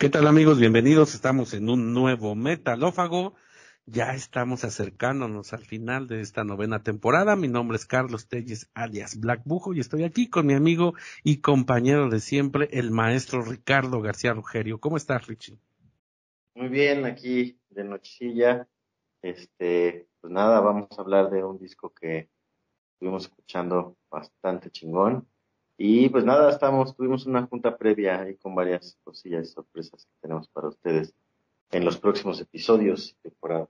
¿Qué tal amigos? Bienvenidos. Estamos en un nuevo metalófago. Ya estamos acercándonos al final de esta novena temporada. Mi nombre es Carlos Telles, alias Black Bujo, y estoy aquí con mi amigo y compañero de siempre, el maestro Ricardo García Rugerio. ¿Cómo estás, Richie? Muy bien, aquí de nochecilla Este, pues nada, vamos a hablar de un disco que estuvimos escuchando bastante chingón y pues nada, estamos, tuvimos una junta previa y con varias cosillas y sorpresas que tenemos para ustedes en los próximos episodios y temporadas.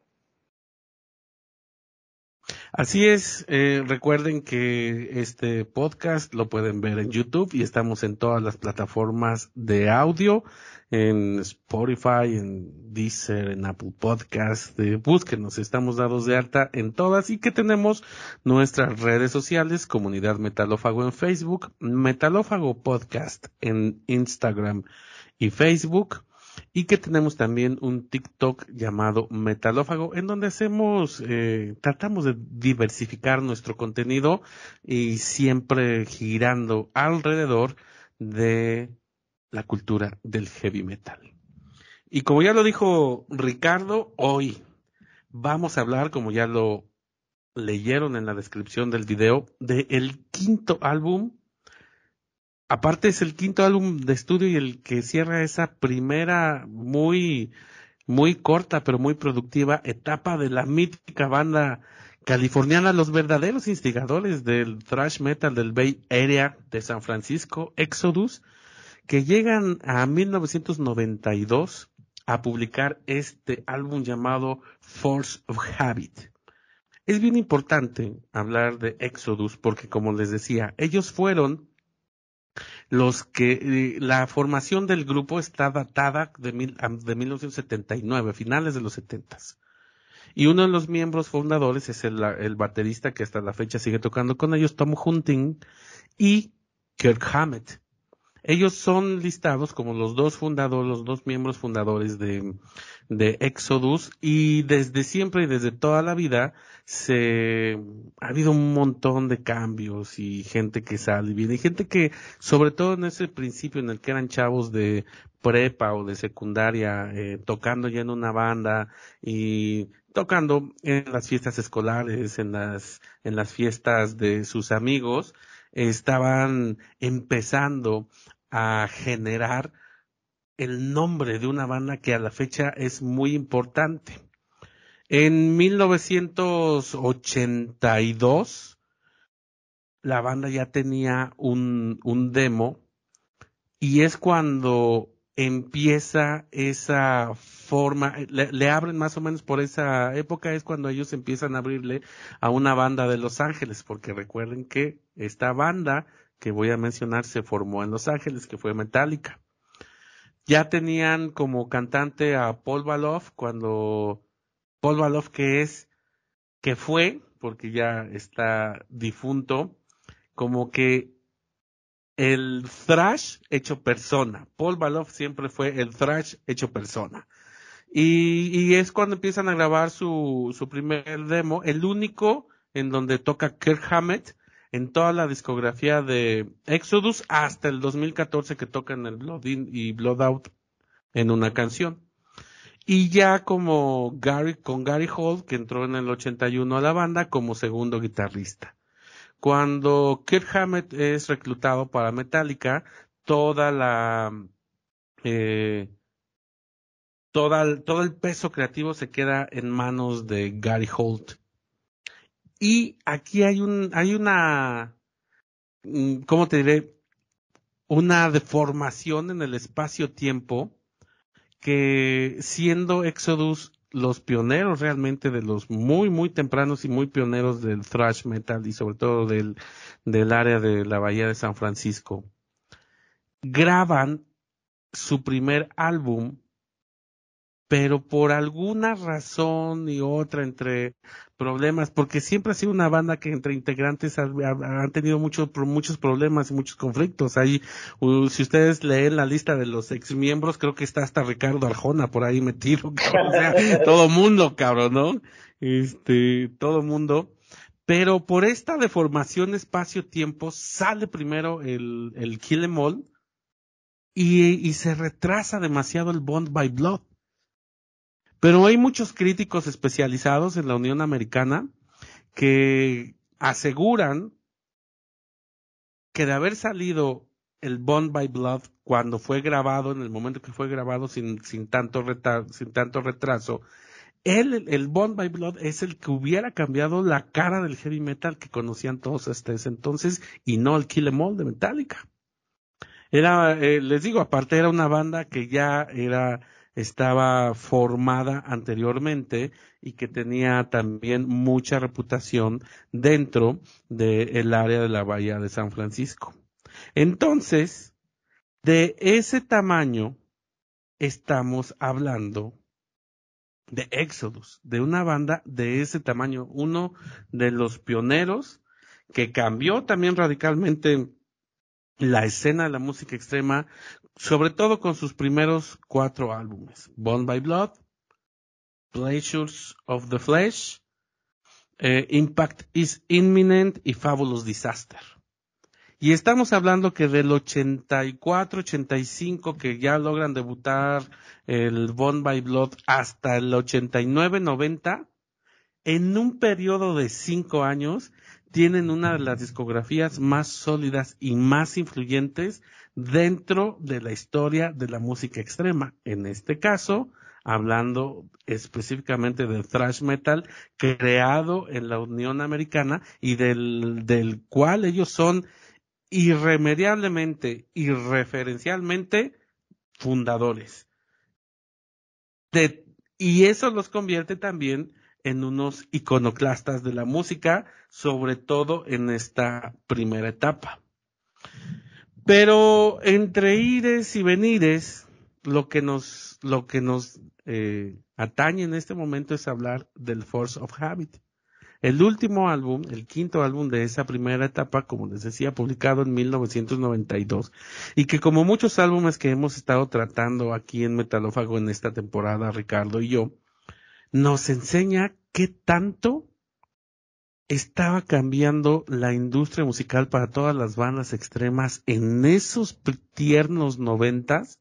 Así es, eh, recuerden que este podcast lo pueden ver en YouTube y estamos en todas las plataformas de audio, en Spotify, en Deezer, en Apple Podcast, eh, búsquenos, estamos dados de alta en todas y que tenemos nuestras redes sociales, comunidad metalófago en Facebook, metalófago podcast en Instagram y Facebook, y que tenemos también un TikTok llamado Metalófago, en donde hacemos, eh, tratamos de diversificar nuestro contenido y siempre girando alrededor de la cultura del heavy metal. Y como ya lo dijo Ricardo, hoy vamos a hablar, como ya lo leyeron en la descripción del video, del quinto álbum aparte es el quinto álbum de estudio y el que cierra esa primera muy, muy corta pero muy productiva etapa de la mítica banda californiana, los verdaderos instigadores del thrash metal del Bay Area de San Francisco, Exodus, que llegan a 1992 a publicar este álbum llamado Force of Habit. Es bien importante hablar de Exodus porque, como les decía, ellos fueron los que eh, la formación del grupo está datada de, mil, de 1979, finales de los 70. Y uno de los miembros fundadores es el, baterista que hasta la fecha sigue tocando con ellos, Tom Hunting y Kirk Hammett. Ellos son listados como los dos fundadores, los dos miembros fundadores de, de Exodus y desde siempre y desde toda la vida se ha habido un montón de cambios y gente que sale y viene y gente que sobre todo en ese principio en el que eran chavos de prepa o de secundaria eh, tocando ya en una banda y tocando en las fiestas escolares, en las en las fiestas de sus amigos, estaban empezando a generar el nombre de una banda que a la fecha es muy importante. En 1982, la banda ya tenía un, demo y es cuando empieza esa forma, le, le, abren más o menos por esa época, es cuando ellos empiezan a abrirle a una banda de Los Ángeles, porque recuerden que esta banda que voy a mencionar se formó en Los Ángeles, que fue Metallica ya tenían como cantante a Paul Baloff cuando Paul Baloff que es, que fue, porque ya está difunto, como que el thrash hecho persona. Paul Baloff siempre fue el thrash hecho persona. Y, es cuando empiezan a grabar su, su primer demo, el único en donde toca Kirk Hammett, en toda la discografía de Exodus hasta el 2014 que tocan el Blood In y Blood Out en una canción. Y ya como Gary, con Gary Holt, que entró en el 81 a la banda como segundo guitarrista. Cuando Kirk Hammett es reclutado para Metallica, toda la, eh, todo el peso creativo se queda en manos de Gary Holt y aquí hay un, hay una, mm, ¿cómo te diré? Una deformación en el espacio-tiempo que siendo Exodus los pioneros realmente de los muy, muy tempranos y muy pioneros del thrash metal y sobre todo del, del área de la Bahía de San Francisco, graban su primer álbum pero por alguna razón y otra entre problemas, porque siempre ha sido una banda que entre integrantes han tenido muchos muchos problemas y muchos conflictos. Ahí, si ustedes leen la lista de los ex miembros, creo que está hasta Ricardo Arjona por ahí metido, O sea, todo mundo, cabrón, ¿no? Este, todo mundo. Pero por esta deformación espacio-tiempo sale primero el, el Kill Em All y, y se retrasa demasiado el Bond by Blood pero hay muchos críticos especializados en la Unión Americana que aseguran que de haber salido el Bond by Blood cuando fue grabado, en el momento que fue grabado sin, sin, tanto, sin tanto retraso, el el Bond by Blood es el que hubiera cambiado la cara del heavy metal que conocían todos hasta ese entonces y no el Kill Em All de Metallica. Era, eh, les digo, aparte era una banda que ya era estaba formada anteriormente y que tenía también mucha reputación dentro del área de la bahía de San Francisco. Entonces, de ese tamaño estamos hablando de Exodus, de una banda de ese tamaño, uno de los pioneros que cambió también radicalmente la escena de la música extrema sobre todo con sus primeros cuatro álbumes, Bond by Blood, Pleasures of the Flesh, eh, Impact is Imminent y Fabulous Disaster. Y estamos hablando que del 84-85 que ya logran debutar el Bond by Blood hasta el 89-90, en un periodo de cinco años tienen una de las discografías más sólidas y más influyentes dentro de la historia de la música extrema. En este caso, hablando específicamente del thrash metal creado en la Unión Americana y del, cual ellos son irremediablemente, irreferencialmente fundadores. y eso los convierte también en unos iconoclastas de la música, sobre todo en esta primera etapa. Pero entre ires y venires, lo que nos, lo que nos eh, atañe en este momento es hablar del Force of Habit. El último álbum, el quinto álbum de esa primera etapa, como les decía, publicado en 1992, y que como muchos álbumes que hemos estado tratando aquí en Metalófago en esta temporada, Ricardo y yo, nos enseña qué tanto estaba cambiando la industria musical para todas las bandas extremas en esos tiernos noventas,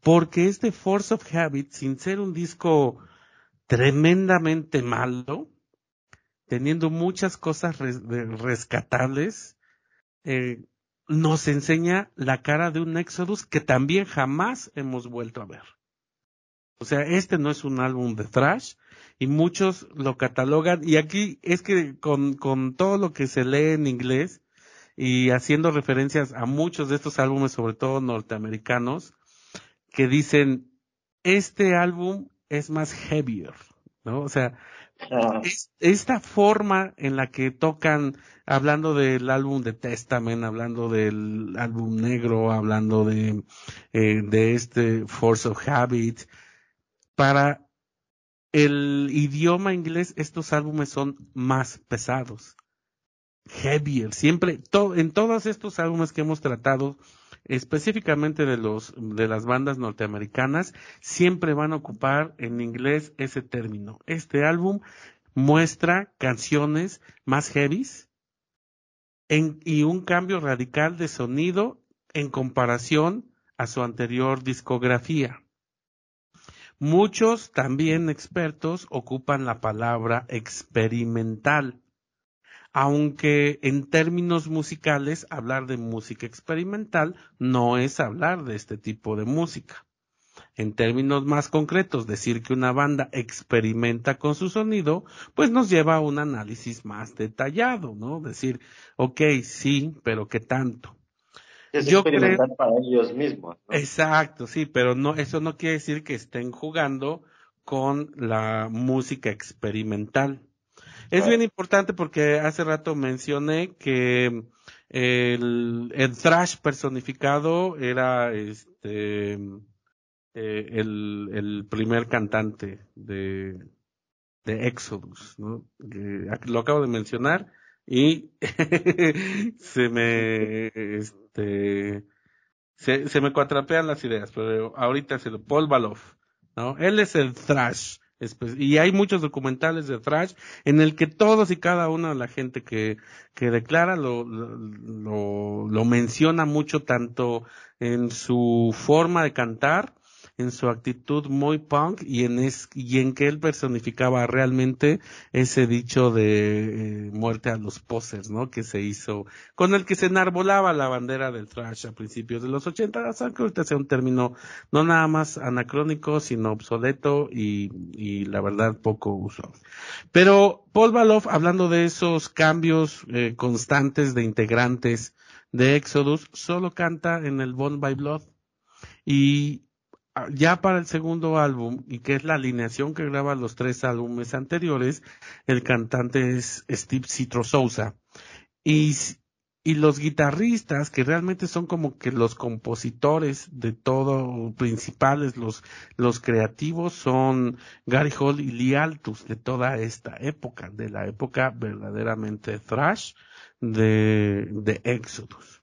porque este Force of Habit, sin ser un disco tremendamente malo, teniendo muchas cosas rescatables, eh, nos enseña la cara de un Exodus que también jamás hemos vuelto a ver. O sea, este no es un álbum de thrash, y muchos lo catalogan. Y aquí es que con, con todo lo que se lee en inglés y haciendo referencias a muchos de estos álbumes, sobre todo norteamericanos, que dicen, este álbum es más heavier, ¿no? O sea, ah. esta forma en la que tocan, hablando del álbum de Testament, hablando del álbum negro, hablando de, eh, de este Force of Habit, para el idioma inglés, estos álbumes son más pesados, heavier. Siempre, en todos estos álbumes que hemos tratado, específicamente de los de las bandas norteamericanas, siempre van a ocupar en inglés ese término. Este álbum muestra canciones más heavies y un cambio radical de sonido en comparación a su anterior discografía. Muchos también expertos ocupan la palabra experimental, aunque en términos musicales hablar de música experimental no es hablar de este tipo de música. En términos más concretos, decir que una banda experimenta con su sonido, pues nos lleva a un análisis más detallado, ¿no? Decir, ok, sí, pero ¿qué tanto? yo experimentar para ellos mismos. Exacto, sí, pero no, eso no quiere decir que estén jugando con la música experimental. Es bien importante porque hace rato mencioné que el, el thrash personificado era este eh, el, primer cantante de, Exodus, lo acabo de mencionar y se me este se, se, me cuatrapean las ideas, pero ahorita se lo... Paul Baloff, ¿no? Él es el thrash pues, y hay muchos documentales de thrash en el que todos y cada una de la gente que, que declara lo, lo, lo menciona mucho tanto en su forma de cantar en su actitud muy punk y en, es, y en que él personificaba realmente ese dicho de eh, muerte a los posers, ¿no? Que se hizo, con el que se enarbolaba la bandera del trash a principios de los 80, aunque que ahorita sea un término no nada más anacrónico, sino obsoleto y, y la verdad poco uso. Pero Paul Baloff, hablando de esos cambios eh, constantes de integrantes de Exodus, solo canta en el Bond by Blood. Y Ah, ya para el segundo álbum, y que es la alineación que graba los tres álbumes anteriores, el cantante es Steve Citro Sousa. Y, y los guitarristas, que realmente son como que los compositores de todo, principales, los, los creativos, son Gary Hall y Lee Altus de toda esta época, de la época verdaderamente thrash de, de Exodus.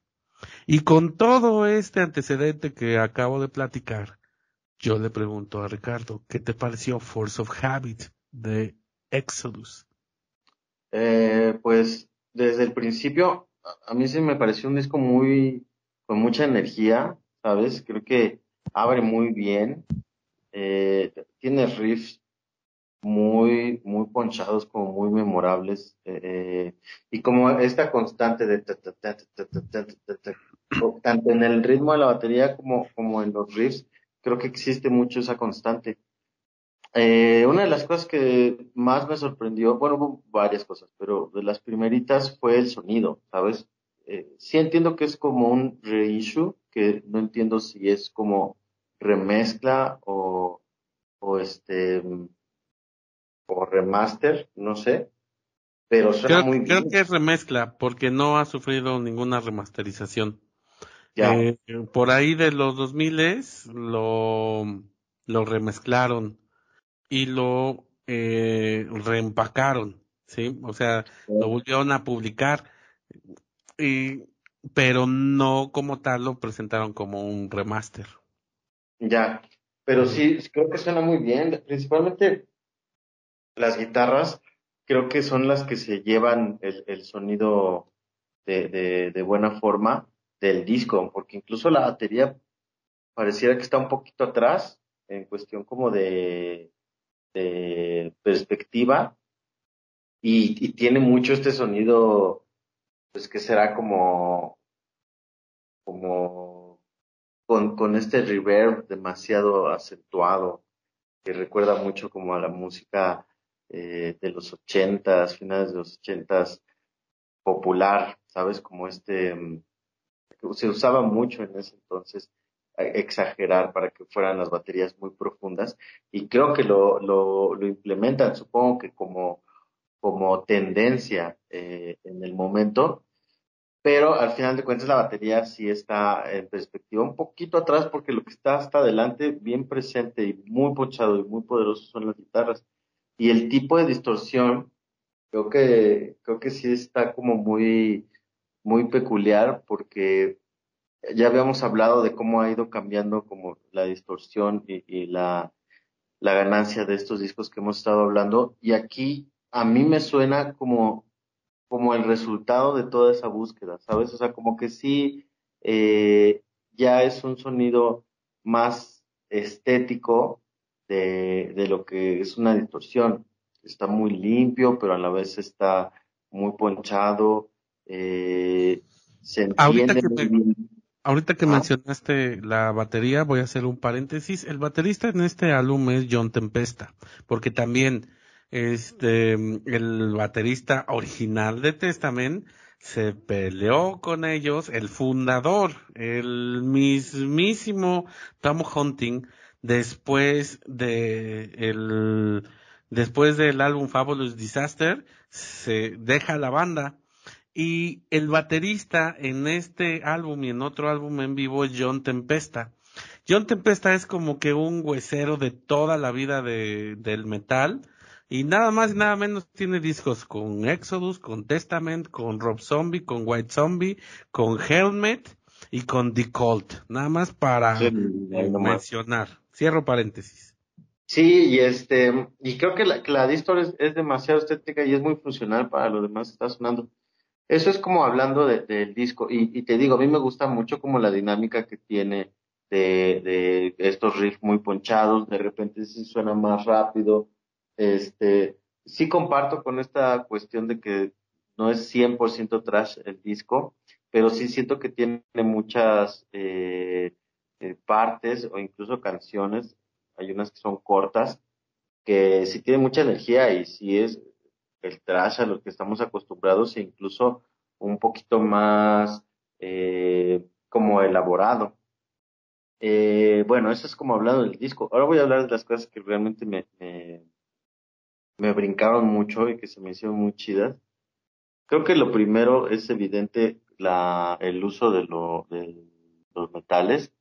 Y con todo este antecedente que acabo de platicar, yo le pregunto a Ricardo, ¿qué te pareció Force of Habit de Exodus? Eh, pues desde el principio, a mí sí me pareció un disco muy, con mucha energía, ¿sabes? Creo que abre muy bien, eh, tiene riffs muy, muy ponchados, como muy memorables, y como esta constante de tanto en el ritmo de la batería como en los riffs, creo que existe mucho esa constante. Eh, una de las cosas que más me sorprendió, bueno, hubo varias cosas, pero de las primeritas fue el sonido, ¿sabes? Eh, sí entiendo que es como un reissue, que no entiendo si es como remezcla o, o este o remaster, no sé, pero muy bien. Creo que es remezcla porque no ha sufrido ninguna remasterización. Eh, por ahí de los 2000 lo, lo remezclaron y lo eh, reempacaron, ¿sí? O sea, lo volvieron a publicar, y, pero no como tal lo presentaron como un remaster. Ya, pero sí, creo que suena muy bien, principalmente las guitarras creo que son las que se llevan el, sonido de buena forma del disco, porque incluso la batería pareciera que está un poquito atrás en cuestión como de, perspectiva y, tiene mucho este sonido, pues que será como, como con, este reverb demasiado acentuado que recuerda mucho como a la música eh, de los ochentas, finales de los ochentas, popular, ¿sabes? Como este mm, se usaba mucho en ese entonces eh, exagerar para que fueran las baterías muy profundas y creo que lo, lo, implementan supongo que como, como tendencia eh, en el momento pero al final de cuentas la batería sí está en perspectiva un poquito atrás porque lo que está hasta adelante bien presente y muy pochado y muy poderoso son las guitarras y el tipo de distorsión creo que creo que sí está como muy muy peculiar porque ya habíamos hablado de cómo ha ido cambiando como la distorsión y, la, la, ganancia de estos discos que hemos estado hablando y aquí a mí me suena como, como el resultado de toda esa búsqueda, ¿sabes? O sea, como que sí eh, ya es un sonido más estético de, de lo que es una distorsión. Está muy limpio, pero a la vez está muy ponchado, eh, ahorita que, que ah. mencionaste la batería, voy a hacer un paréntesis El baterista en este álbum es John Tempesta, porque también este el baterista original de Testament se peleó con ellos el fundador, el mismísimo Tom Hunting, después de el después del álbum Fabulous Disaster, se deja la banda y el baterista en este álbum y en otro álbum en vivo es John Tempesta. John Tempesta es como que un huesero de toda la vida del metal. Y nada más y nada menos tiene discos con Exodus, con Testament, con Rob Zombie, con White Zombie, con Helmet y con The Nada más para mencionar. Cierro paréntesis. Sí, y este, y creo que la, que es, es, demasiado estética y es muy funcional para lo demás que está sonando. Eso es como hablando del disco. Y, te digo, a mí me gusta mucho como la dinámica que tiene de, estos riffs muy ponchados, de repente sí suena más rápido. Este, sí comparto con esta cuestión de que no es 100% trash el disco, pero sí siento que tiene muchas eh, eh, partes o incluso canciones, hay unas que son cortas, que sí tiene mucha energía y si es, el trash a lo que estamos acostumbrados e incluso un poquito más eh, como elaborado. Eh, bueno, eso es como hablando del disco. Ahora voy a hablar de las cosas que realmente me, me, brincaron mucho y que se me hicieron muy chidas. Creo que lo primero es evidente la, el uso de, los metales,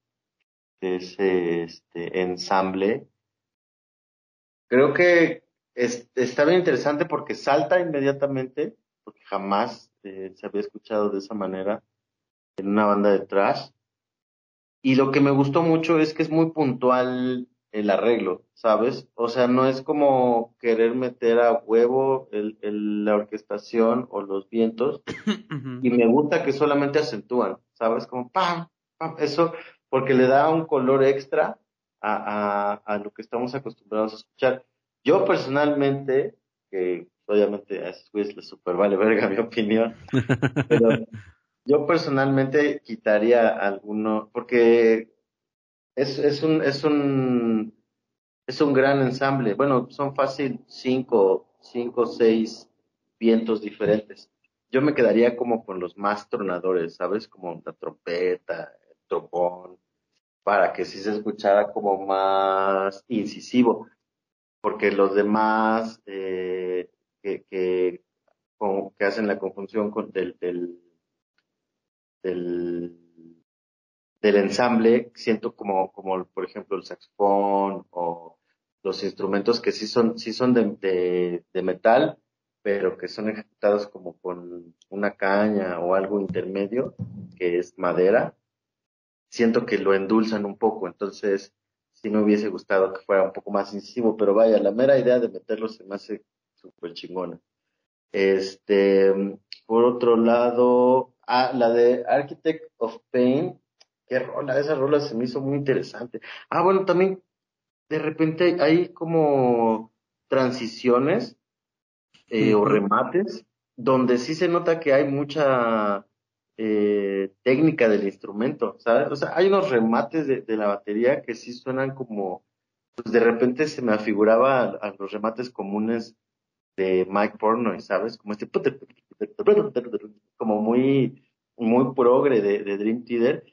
de ese este, ensamble. Creo que está bien interesante porque salta inmediatamente, porque jamás eh, se había escuchado de esa manera en una banda de Y lo que me gustó mucho es que es muy puntual el arreglo, ¿sabes? O sea, no es como querer meter a huevo el, la orquestación o los vientos. y me gusta que solamente acentúan, ¿sabes? Como pam, pam, eso, porque le da un color extra a, a, a lo que estamos acostumbrados a escuchar. Yo personalmente, que obviamente a Swiss le super vale verga mi opinión, pero yo personalmente quitaría alguno, porque es, es un, es un, es un gran ensamble. Bueno, son fácil cinco, cinco, seis vientos diferentes. Yo me quedaría como con los más tronadores, ¿sabes? Como la trompeta, el trombón, para que sí se escuchara como más incisivo porque los demás eh, que, que, hacen la conjunción con del, del, del, ensamble, siento como, como por ejemplo el saxofón o los instrumentos que sí son, sí son de, de metal, pero que son ejecutados como con una caña o algo intermedio, que es madera, siento que lo endulzan un poco. Entonces, si no hubiese gustado que fuera un poco más incisivo, pero vaya, la mera idea de meterlo se me hace súper chingona. Este, por otro lado, ah, la de Architect of Pain, qué rola, esa rola se me hizo muy interesante. Ah, bueno, también de repente hay como transiciones eh, o remates donde sí se nota que hay mucha eh, técnica del instrumento, ¿sabes? O sea, hay unos remates de, la batería que sí suenan como, pues de repente se me afiguraba a, los remates comunes de Mike Pornoy, ¿sabes? Como este, como muy, muy progre de, Dream Theater.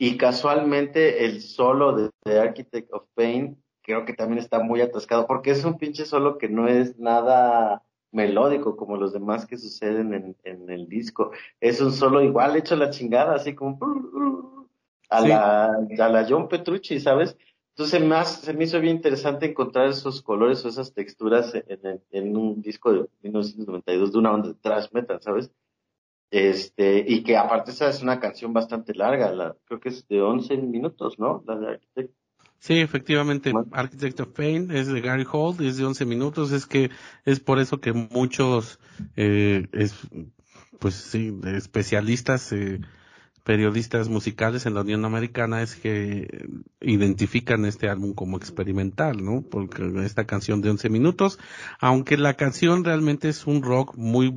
Y casualmente el solo de, de, Architect of Pain creo que también está muy atascado porque es un pinche solo que no es nada melódico como los demás que suceden en, en el disco. Es un solo igual hecho la chingada, así como a, la, a la John Petrucci, ¿sabes? Entonces más, se me hizo bien interesante encontrar esos colores o esas texturas en, en, un disco de 1992 de una banda de Trash metal, ¿sabes? Este, y que aparte esa es una canción bastante larga, la, creo que es de 11 minutos, ¿no? La de Sí, efectivamente, Architect of Pain es de Gary Holt, es de 11 minutos, es que es por eso que muchos eh, pues sí, especialistas, eh, periodistas musicales en la Unión Americana es que identifican este álbum como experimental, ¿no? Porque esta canción de 11 minutos, aunque la canción realmente es un rock muy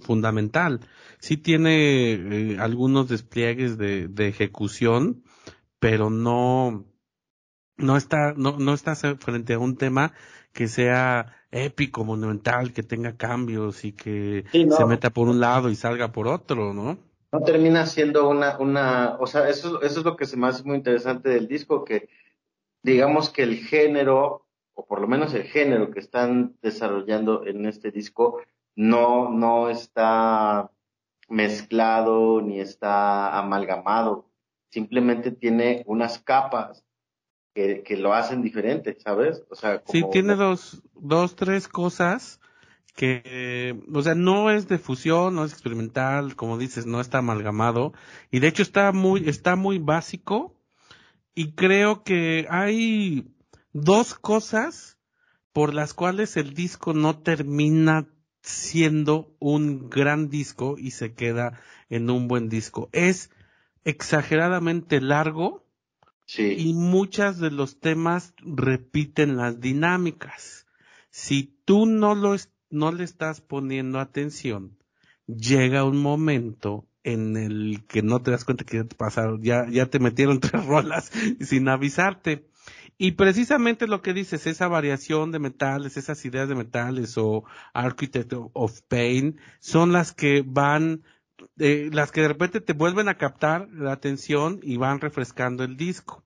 fundamental, sí tiene eh, algunos despliegues de ejecución, pero no, no está, no, no estás frente a un tema que sea épico, monumental, que tenga cambios y que se meta por un lado y salga por otro, ¿no? No termina siendo una, una, o sea, eso, eso es lo que se me hace muy interesante del disco, que digamos que el género, o por lo menos el género que están desarrollando en este disco, no, no está mezclado ni está amalgamado, simplemente tiene unas capas que, lo hacen diferente, ¿sabes? O sea, sí, tiene dos, dos, tres cosas que, o sea, no es de fusión, no es experimental, como dices, no está amalgamado y de hecho está muy, está muy básico y creo que hay dos cosas por las cuales el disco no termina siendo un gran disco y se queda en un buen disco. Es exageradamente largo y muchos de los temas repiten las dinámicas. Si tú no, lo no le estás poniendo atención, llega un momento en el que no te das cuenta que te pasaron, ya, ya te metieron tres rolas sin avisarte. Y precisamente lo que dices, esa variación de metales, esas ideas de metales o Architect of Pain, son las que van eh, las que de repente te vuelven a captar la atención y van refrescando el disco.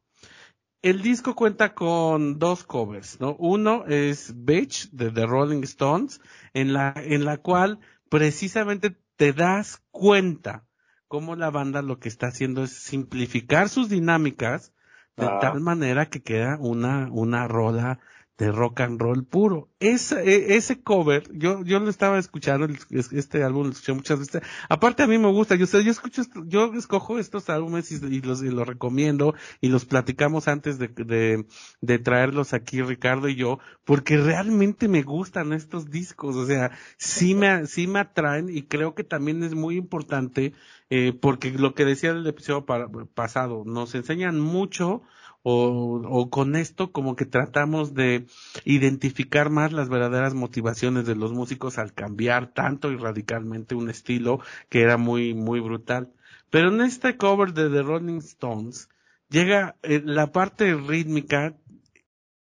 El disco cuenta con dos covers, ¿no? Uno es Bitch de The Rolling Stones, en la, en la cual precisamente te das cuenta cómo la banda lo que está haciendo es simplificar sus dinámicas de ah. tal manera que queda una, una rola de rock and roll puro. Ese, ese cover, yo, yo lo estaba escuchando, este álbum lo escuché muchas veces. Aparte a mí me gusta, yo, yo escucho, yo escojo estos álbumes y, los, y los recomiendo y los platicamos antes de, de, de, traerlos aquí Ricardo y yo, porque realmente me gustan estos discos, o sea, sí me, sí me atraen y creo que también es muy importante, eh, porque lo que decía el episodio pasado, nos enseñan mucho, o, con esto como que tratamos de identificar más las verdaderas motivaciones de los músicos al cambiar tanto y radicalmente un estilo que era muy, muy brutal. Pero en este cover de The Rolling Stones llega eh, la parte rítmica,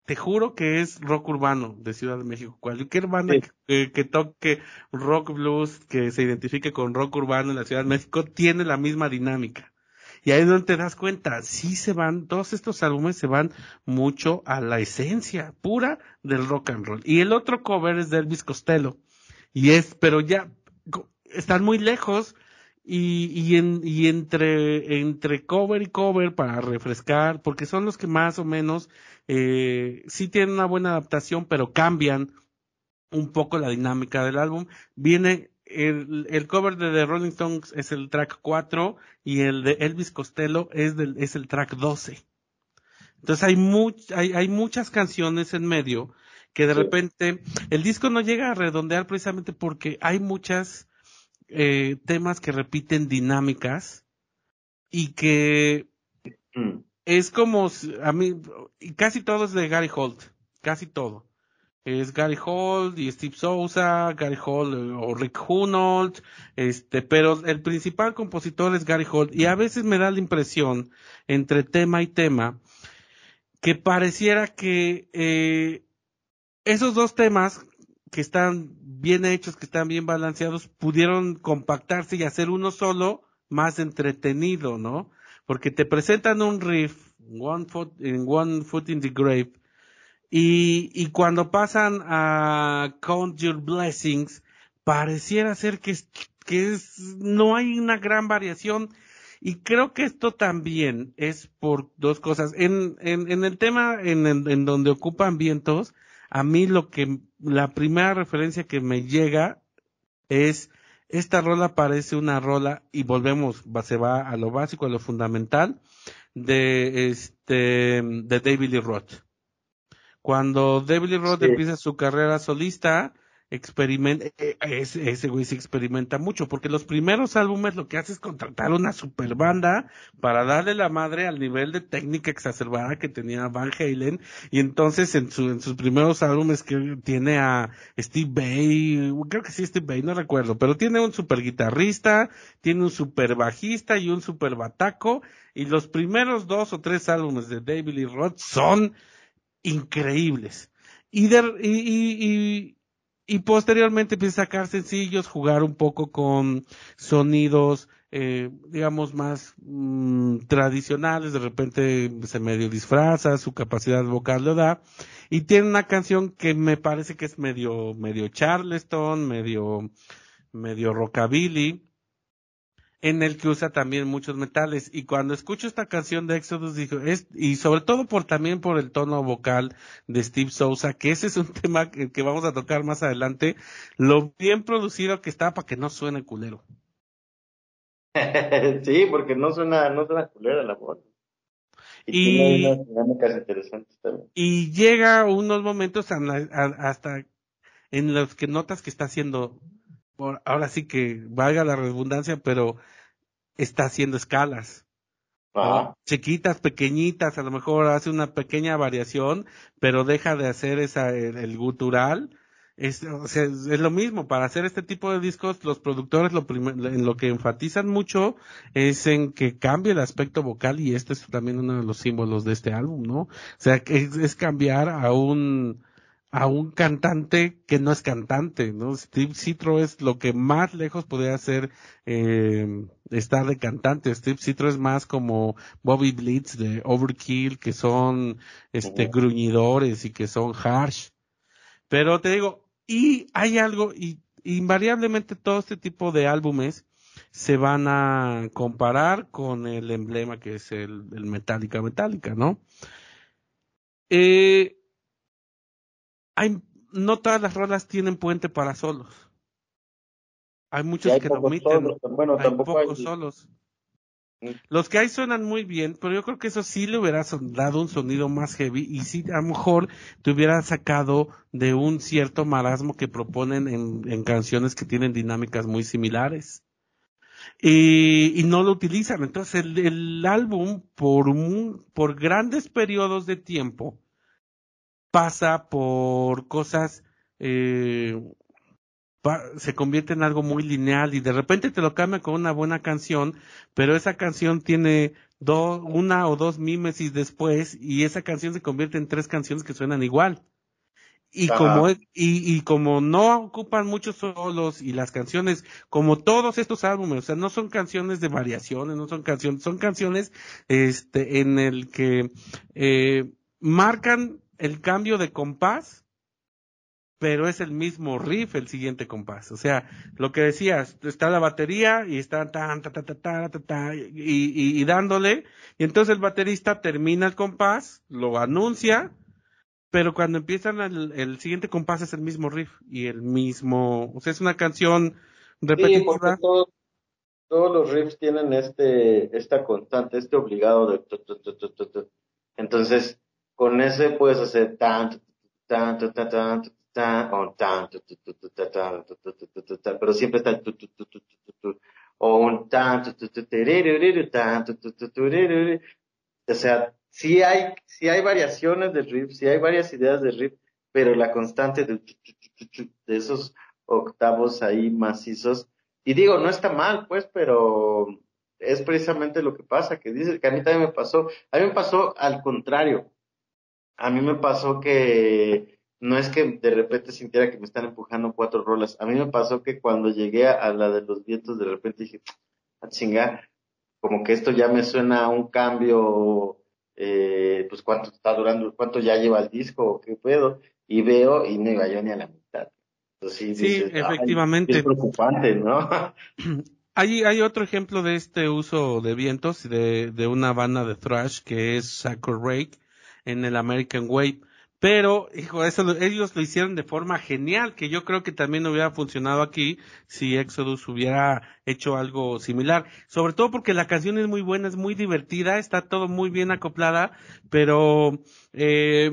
te juro que es rock urbano de Ciudad de México. Cualquier banda que, toque rock blues, que se identifique con rock urbano en la Ciudad de México, tiene la misma dinámica. Y ahí es donde te das cuenta, sí se van, todos estos álbumes se van mucho a la esencia pura del rock and roll. Y el otro cover es de Elvis Costello. Y es, pero ya están muy lejos y, y, en, y entre, entre cover y cover para refrescar, porque son los que más o menos eh, sí tienen una buena adaptación, pero cambian un poco la dinámica del álbum. Viene el, cover de The Rolling Stones es el track 4 y el de Elvis Costello es, del, es el track 12. Entonces hay, hay, hay muchas canciones en medio que de repente el disco no llega a redondear precisamente porque hay muchas eh, temas que repiten dinámicas y que mm. es como a mí casi todo es de Gary Holt, casi todo es Gary Hall y Steve Souza, Gary Hall eh, o Rick Hunold, este, pero el principal compositor es Gary Hall y a veces me da la impresión, entre tema y tema, que pareciera que eh, esos dos temas que están bien hechos, que están bien balanceados, pudieron compactarse y hacer uno solo más entretenido, ¿no? Porque te presentan un riff, One Foot, One Foot in the Grave, y, y cuando pasan a Count Your Blessings, pareciera ser que, que es, no hay una gran variación. Y creo que esto también es por dos cosas. En, en, en el tema en, donde ocupan vientos, a mí lo que, la primera referencia que me llega es, esta rola parece una rola, y volvemos, va, se va a lo básico, a lo fundamental, de este, de David Lee Roth. Cuando David Rod empieza su carrera solista, experimenta, e-, e-, ese, güey se experimenta mucho, porque los primeros álbumes lo que hace es contratar una super banda para darle la madre al nivel de técnica exacerbada que tenía Van Halen, y entonces en, su, en sus primeros álbumes que tiene a Steve Bay, creo que sí Steve Bay, no recuerdo, pero tiene un super guitarrista, tiene un super bajista y un super bataco, y los primeros dos o tres álbumes de David Lee Roth son increíbles. Y, y, y, y, posteriormente empieza a sacar sencillos, jugar un poco con sonidos, eh, digamos, más mm, tradicionales, de repente se medio disfraza, su capacidad vocal lo da, y tiene una canción que me parece que es medio, medio Charleston, medio, medio rockabilly, en el que usa también muchos metales. Y cuando escucho esta canción de Exodus, dijo, es, y sobre todo por también por el tono vocal de Steve Souza que ese es un tema que, vamos a tocar más adelante, lo bien producido que está para que no suene culero. sí, porque no suena, no suena la voz. Y, y, y, llega unos momentos hasta en los que notas que está haciendo ahora sí que valga la redundancia, pero está haciendo escalas. Ah. Chiquitas, pequeñitas, a lo mejor hace una pequeña variación, pero deja de hacer esa, el, gutural. Es, lo mismo, para hacer este tipo de discos los productores lo en lo que enfatizan mucho es en que cambie el aspecto vocal y este es también uno de los símbolos de este álbum, ¿no? O sea, es cambiar a un, a un cantante que no es cantante, ¿no? Steve Citro es lo que más lejos podría ser eh, estar de cantante. Steve Citro es más como Bobby Blitz de Overkill, que son este gruñidores y que son harsh. Pero te digo, y hay algo, y invariablemente todo este tipo de álbumes se van a comparar con el emblema que es el, el Metallica Metallica, ¿no? Eh, hay, no todas las rolas tienen puente para solos. Hay muchos que no omiten. bueno, hay pocos solos. Mm. Los que hay suenan muy bien, pero yo creo que eso sí le hubiera dado un sonido más heavy y sí a lo mejor te hubiera sacado de un cierto marasmo que proponen en, canciones que tienen dinámicas muy similares. Y, y no lo utilizan. Entonces el, el álbum por, por grandes periodos de tiempo pasa por cosas, eh, se convierte en algo muy lineal y de repente te lo cambia con una buena canción, pero esa canción tiene dos, una o dos mímesis después y esa canción se convierte en tres canciones que suenan igual. Y como, y, y como no ocupan muchos solos y las canciones, como todos estos álbumes, o sea, no son canciones de variaciones, no son canciones, son canciones, este, en el que, eh, marcan el cambio de compás, pero es el mismo riff el siguiente compás. O sea, lo que decías, está la batería y está ta, ta, ta, ta, ta, ta y, y, dándole, y entonces el baterista termina el compás, lo anuncia, pero cuando empiezan el, el siguiente compás es el mismo riff y el mismo, o sea, es una canción repetitiva. Sí, todos los riffs tienen este, esta constante, este obligado de... entonces, con ese puedes hacer tanto, tanto, tanto, tanto, tanto, pero siempre está o un tanto, tanto, o sea, si hay, si hay variaciones de riff, si hay varias ideas de riff, pero la constante de, de esos octavos ahí macizos, y digo, no está mal, pues, pero es precisamente lo que pasa, que dice, que a mí también me pasó, a mí me pasó al contrario, a mí me pasó que no es que de repente sintiera que me están empujando cuatro rolas. A mí me pasó que cuando llegué a, la de los vientos, de repente dije, ah, a como que esto ya me suena a un cambio, eh, pues cuánto está durando, cuánto ya lleva el disco, o qué puedo. Y veo y no iba yo ni a la mitad. sí, efectivamente. Es preocupante, ¿no? Hay, hay otro ejemplo de este uso de vientos de, una banda de thrash que es Sacred Rake en el American Way. Pero, hijo, eso, ellos lo hicieron de forma genial, que yo creo que también hubiera funcionado aquí si Exodus hubiera hecho algo similar. Sobre todo porque la canción es muy buena, es muy divertida, está todo muy bien acoplada, pero eh,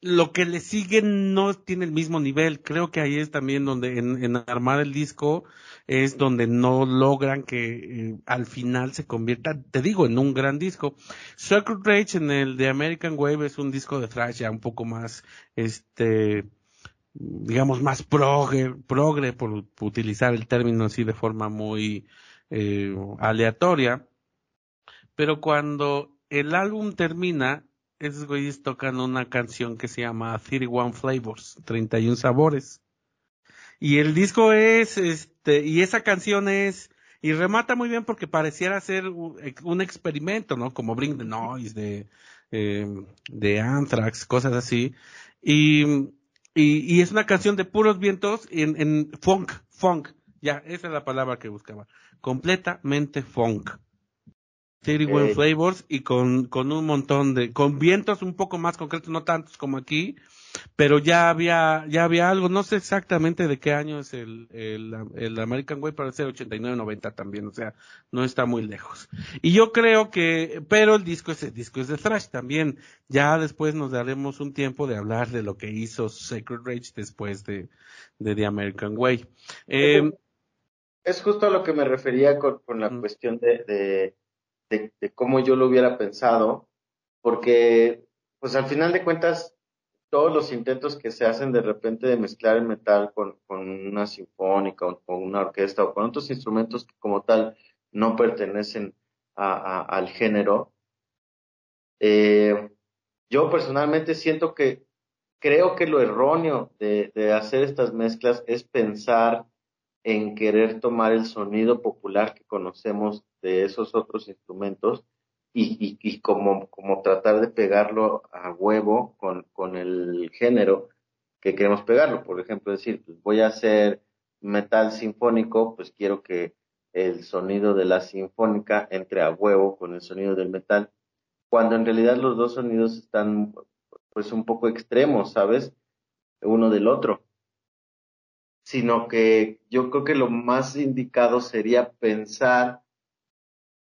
lo que le sigue no tiene el mismo nivel. Creo que ahí es también donde en, en armar el disco es donde no logran que eh, al final se convierta, te digo, en un gran disco. Sacred Rage en el de American Wave es un disco de thrash ya un poco más, este, digamos más progre, progre por, utilizar el término así de forma muy eh, aleatoria. Pero cuando el álbum termina, esos güeyes tocan una canción que se llama 31 Flavors, 31 Sabores. Y el disco es, este, y esa canción es, y remata muy bien porque pareciera ser un, experimento, ¿no? Como Bring the Noise de, em, de Anthrax, cosas así. Y, y, y, es una canción de puros vientos en, funk, funk. Ya, esa es la palabra que buscaba. Completamente funk. 31 eh. Flavors y con, con un montón de, con vientos un poco más concretos, no tantos como aquí, pero ya había, ya había algo, no sé exactamente de qué año es el, el, el American Way, parece 89-90 también, o sea, no está muy lejos. Y yo creo que, pero el disco ese disco es de thrash también, ya después nos daremos un tiempo de hablar de lo que hizo Sacred Rage después de, de The American Way. Em, es justo a lo que me refería con, la cuestión de, de, cómo yo lo hubiera pensado, porque pues al final de cuentas todos los intentos que se hacen de repente de mezclar el metal con, una sinfónica o con una orquesta o con otros instrumentos que como tal no pertenecen al género, eh, yo personalmente siento que creo que lo erróneo de hacer estas mezclas es pensar en querer tomar el sonido popular que conocemos de esos otros instrumentos y, y, como, como tratar de pegarlo a huevo con, con el género que queremos pegarlo. Por ejemplo, decir, pues voy a hacer metal sinfónico, pues quiero que el sonido de la sinfónica entre a huevo con el sonido del metal, cuando en realidad los dos sonidos están pues un poco extremos, ¿sabes? Uno del otro. Sino que yo creo que lo más indicado sería pensar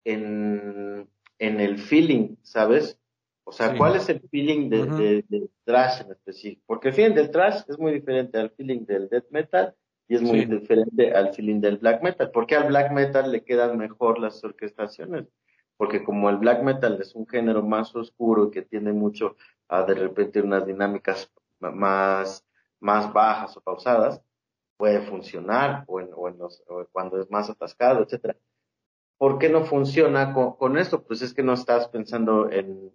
en en el feeling, ¿sabes? O sea, ¿cuál es el feeling del trash en específico? Porque el feeling del trash es muy diferente al feeling del death metal y es muy diferente al feeling del black metal. ¿Por qué al black metal le quedan mejor las orquestaciones? Porque como el black metal es un género más oscuro y que tiene mucho a ah, de repente unas dinámicas más, más bajas o pausadas, puede funcionar o, en, o, en los, cuando es más atascado, etcétera. ¿por qué no funciona con, esto? Pues es que no estás pensando en,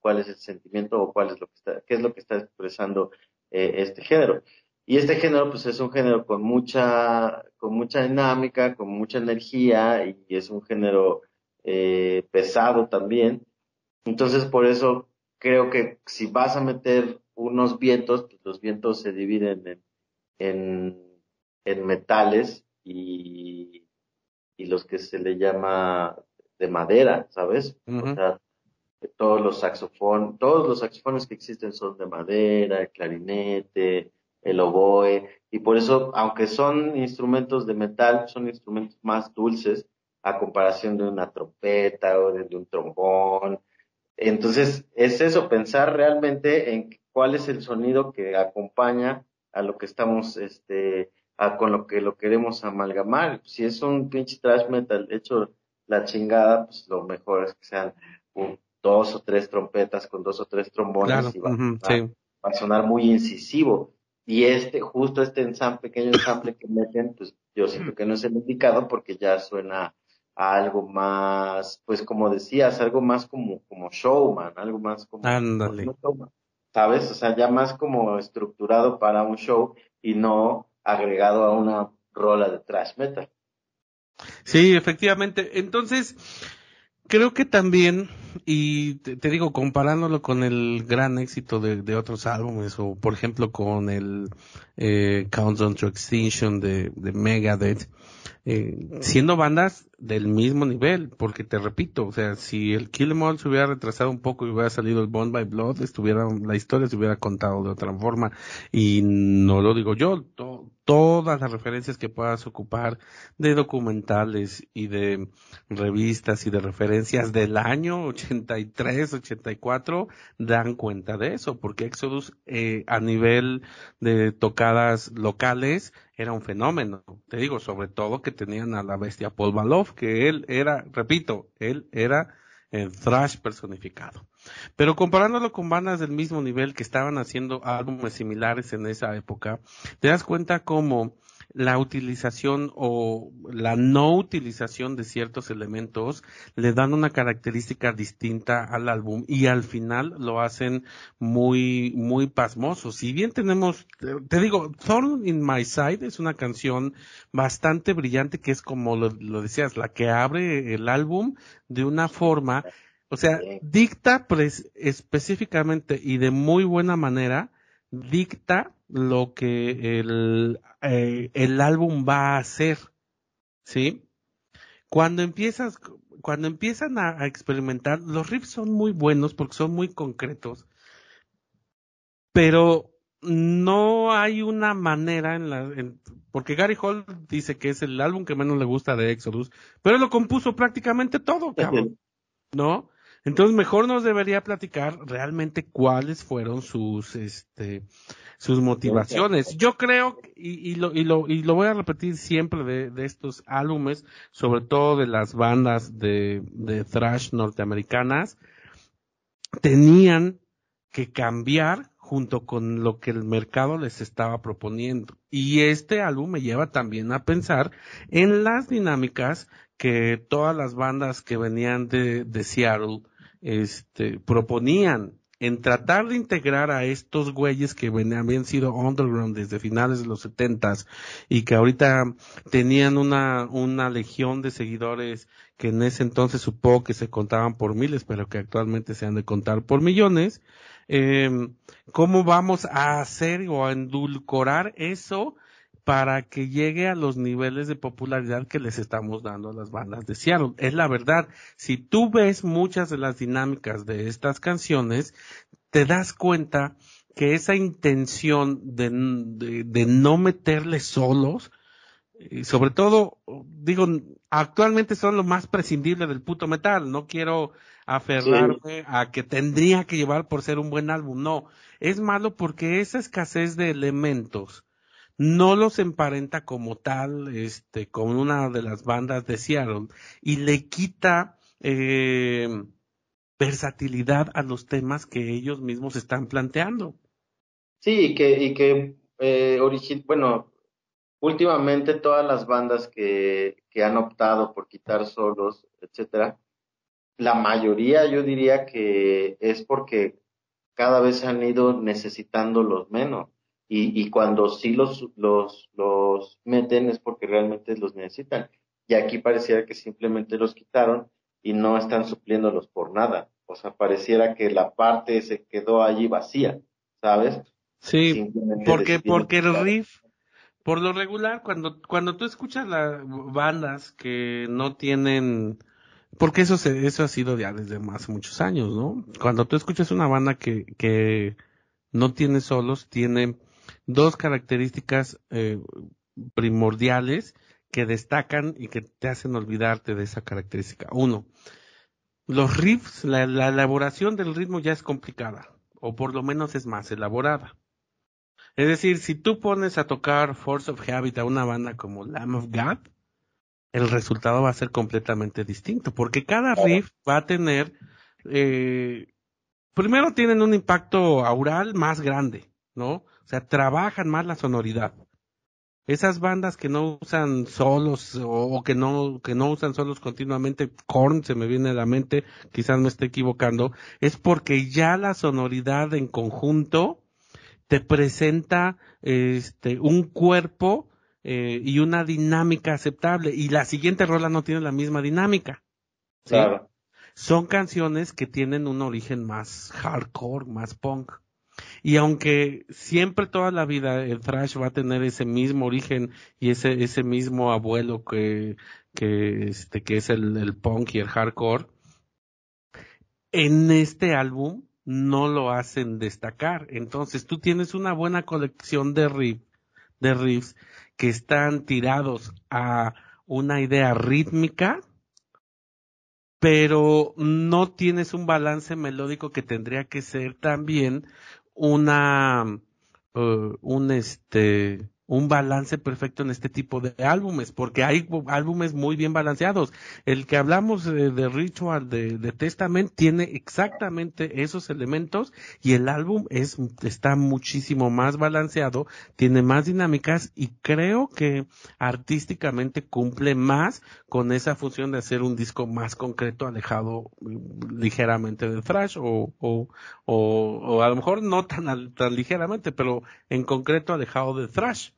cuál es el sentimiento o cuál es lo que está, qué es lo que está expresando eh, este género. Y este género, pues es un género con mucha, con mucha dinámica, con mucha energía y es un género eh, pesado también. Entonces, por eso creo que si vas a meter unos vientos, pues los vientos se dividen en, en, en metales y y los que se le llama de madera, ¿sabes? O sea, todos los saxofones, todos los saxofones que existen son de madera, el clarinete, el oboe, y por eso, aunque son instrumentos de metal, son instrumentos más dulces a comparación de una trompeta o de, un trombón. Entonces, es eso, pensar realmente en cuál es el sonido que acompaña a lo que estamos este, con lo que lo queremos amalgamar. Si es un pinche trash metal hecho la chingada, pues lo mejor es que sean dos o tres trompetas con dos o tres trombones y va, a sonar muy incisivo. Y este, justo este ensamble, pequeño ensamble que meten, pues yo siento que no es el indicado porque ya suena algo más, pues como decías, algo más como, como showman, algo más como, como pues, showman, ¿sabes? O sea, ya más como estructurado para un show y no agregado a una rola de thrash Sí, efectivamente. Entonces, creo que también, y te, digo, comparándolo con el gran éxito de, otros álbumes, o por ejemplo con el eh, Countdown to Extinction de, de Megadeth, eh, siendo bandas del mismo nivel, porque te repito, o sea, si el Kill em se hubiera retrasado un poco y hubiera salido el Bond by Blood, estuviera, la historia se hubiera contado de otra forma, y no lo digo yo, todas las referencias que puedas ocupar de documentales y de revistas y de referencias del año 83, 84, dan cuenta de eso, porque Exodus eh, a nivel de tocadas locales era un fenómeno, te digo, sobre todo que tenían a la bestia Paul Baloff, que él era, repito, él era el thrash personificado. Pero comparándolo con bandas del mismo nivel que estaban haciendo álbumes similares en esa época, te das cuenta cómo la utilización o la no utilización de ciertos elementos le dan una característica distinta al álbum y al final lo hacen muy, muy pasmoso. Si bien tenemos, te digo, Thorn in My Side es una canción bastante brillante que es como lo, decías, la que abre el álbum de una forma o sea, dicta pues, específicamente y de muy buena manera dicta lo que el, eh, el álbum va a hacer, ¿sí? Cuando empiezas, cuando empiezan a, experimentar, los riffs son muy buenos porque son muy concretos, pero no hay una manera en la, porque Gary Hall dice que es el álbum que menos le gusta de Exodus, pero lo compuso prácticamente todo, ¿no? Entonces, mejor nos debería platicar realmente cuáles fueron sus, este, sus motivaciones. Yo creo, y, lo, y, lo, y lo voy a repetir siempre de, estos álbumes, sobre todo de las bandas de, de thrash norteamericanas, tenían que cambiar junto con lo que el mercado les estaba proponiendo. Y este álbum me lleva también a pensar en las dinámicas que todas las bandas que venían de, de Seattle este, proponían en tratar de integrar a estos güeyes que habían sido underground desde finales de los setentas y que ahorita tenían una, una legión de seguidores que en ese entonces supo que se contaban por miles, pero que actualmente se han de contar por millones, em, ¿cómo vamos a hacer o a endulcorar eso para que llegue a los niveles de popularidad que les estamos dando a las bandas de Seattle. Es la verdad, si tú ves muchas de las dinámicas de estas canciones, te das cuenta que esa intención de, no meterle solos, y sobre todo, digo, actualmente son lo más prescindible del puto metal. No quiero aferrarme a que tendría que llevar por ser un buen álbum. No, es malo porque esa escasez de elementos no los emparenta como tal, este, con una de las bandas de Seattle, y le quita eh, versatilidad a los temas que ellos mismos están planteando. Sí, y que, y que eh, bueno, últimamente todas las bandas que, que han optado por quitar solos, etcétera, la mayoría yo diría que es porque cada vez han ido necesitando los menos y, cuando sí los, los, meten es porque realmente los necesitan. Y aquí pareciera que simplemente los quitaron y no están supliéndolos por nada. O sea, pareciera que la parte se quedó allí vacía, ¿sabes? Sí, porque, porque el riff, por lo regular, cuando, cuando tú escuchas las bandas que no tienen, porque eso eso ha sido ya desde hace muchos años, ¿no? Cuando tú escuchas una banda que, que no tiene solos, tiene dos características eh, primordiales que destacan y que te hacen olvidarte de esa característica. Uno, los riffs, la, la elaboración del ritmo ya es complicada, o por lo menos es más elaborada. Es decir, si tú pones a tocar Force of Habit a una banda como Lamb of God, el resultado va a ser completamente distinto, porque cada riff va a tener, eh, primero tienen un impacto aural más grande, ¿no? O sea, trabajan más la sonoridad. Esas bandas que no usan solos o, que no que no usan solos continuamente, Korn se me viene a la mente, quizás me esté equivocando, es porque ya la sonoridad en conjunto te presenta este un cuerpo eh, y una dinámica aceptable y la siguiente rola no tiene la misma dinámica. Son canciones que tienen un origen más hardcore, más punk. Y aunque siempre toda la vida el thrash va a tener ese mismo origen y ese, ese mismo abuelo que, que, este, que es el, el punk y el hardcore, en este álbum no lo hacen destacar. Entonces tú tienes una buena colección de, de riffs que están tirados a una idea rítmica, pero no tienes un balance melódico que tendría que ser también una, eh, un este, un balance perfecto en este tipo de álbumes, porque hay álbumes muy bien balanceados. El que hablamos de, Ritual, de, Testament, tiene exactamente esos elementos y el álbum es, está muchísimo más balanceado, tiene más dinámicas y creo que artísticamente cumple más con esa función de hacer un disco más concreto, alejado mm, ligeramente del thrash o, o, o, a lo mejor no tan, tan ligeramente, pero en concreto alejado del thrash.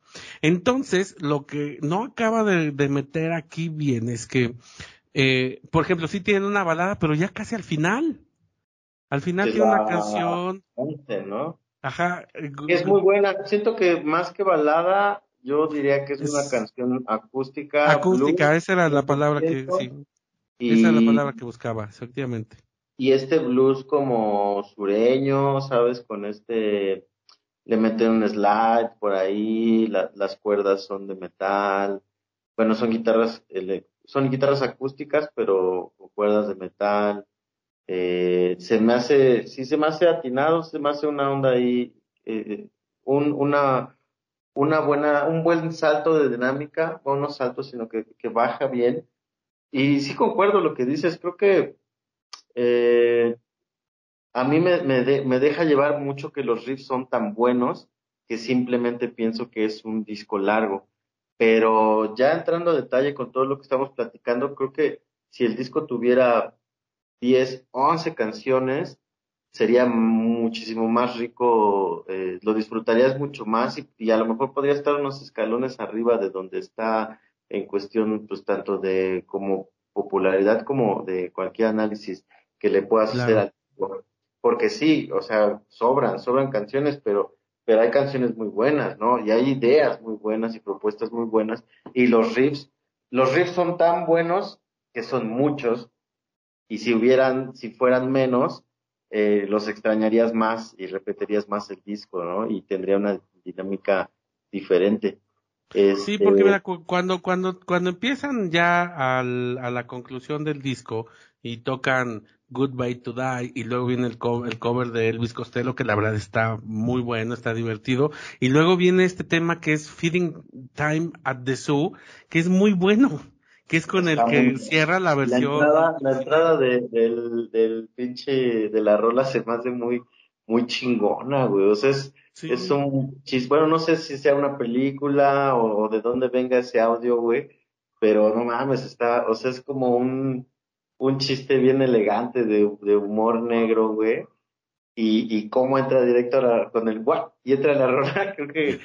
Entonces, lo que no acaba de, meter aquí bien es que, eh, por ejemplo, sí tiene una balada, pero ya casi al final. Al final tiene una canción. ¿no? Ajá. Eh, es muy buena. Siento que más que balada, yo diría que es, una canción acústica. Acústica, esa era la palabra que sí. Esa era la palabra que buscaba, efectivamente. Y este blues como sureño, ¿sabes? Con este le meten un slide por ahí, las cuerdas son de metal, bueno, son guitarras, son guitarras acústicas, pero cuerdas de metal. Eh, se me hace, si se me hace atinado, se me hace una onda ahí, eh, un, una, una buena, un buen salto de dinámica, no no salto, sino que, baja bien. Y sí concuerdo lo que dices, creo que eh, a mí me, me, me, deja llevar mucho que los riffs son tan buenos que simplemente pienso que es un disco largo. Pero ya entrando a detalle con todo lo que estamos platicando, creo que si el disco tuviera 10, 11 canciones, sería muchísimo más rico, eh, lo disfrutarías mucho más y, a lo mejor podría estar unos escalones arriba de donde está en cuestión, pues tanto de como popularidad como de cualquier análisis que le puedas hacer al disco porque sí, o sea, sobran, sobran canciones, pero, pero hay canciones muy buenas, ¿no? Y hay ideas muy buenas y propuestas muy buenas, y los riffs, los riffs son tan buenos que son muchos, y si hubieran, si fueran menos, eh, los extrañarías más y repetirías más el disco, ¿no? Y tendría una dinámica diferente. Sí, porque este cuando, cuando, cuando empiezan ya al, a la conclusión del disco y tocan Goodbye to Die y luego viene el, cover de Elvis Costello que la verdad está muy bueno, está divertido y luego viene este tema que es Feeding Time at the Zoo que es muy bueno, que es con el que cierra la versión. La entrada, del, pinche de la rola se me hace muy, chingona, güey, o sea, es, un chis, bueno, no sé si sea una película o, o de dónde venga ese audio, güey, pero no mames, está, o sea, es como un un chiste bien elegante de, humor negro, güey. Y, cómo entra directo con el guau y entra la rola, creo que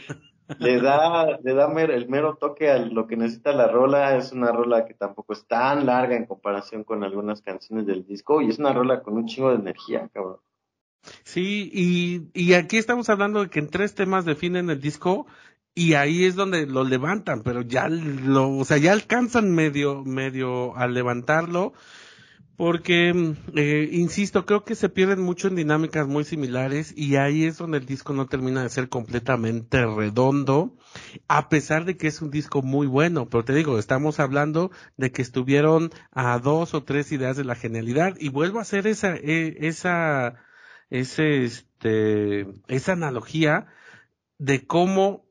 le da, le da el mero toque a lo que necesita la rola. Es una rola que tampoco es tan larga en comparación con algunas canciones del disco y es una rola con un chingo de energía, cabrón. Sí, y, y aquí estamos hablando de que en tres temas definen el disco y ahí es donde lo levantan, pero ya lo, o sea, ya alcanzan medio, medio al levantarlo porque, mm, eh, insisto, creo que se pierden mucho en dinámicas muy similares y ahí es donde el disco no termina de ser completamente redondo, a pesar de que es un disco muy bueno, pero te digo, estamos hablando de que estuvieron a dos o tres ideas de la genialidad y vuelvo a hacer esa, eh, esa, ese, este, esa analogía de cómo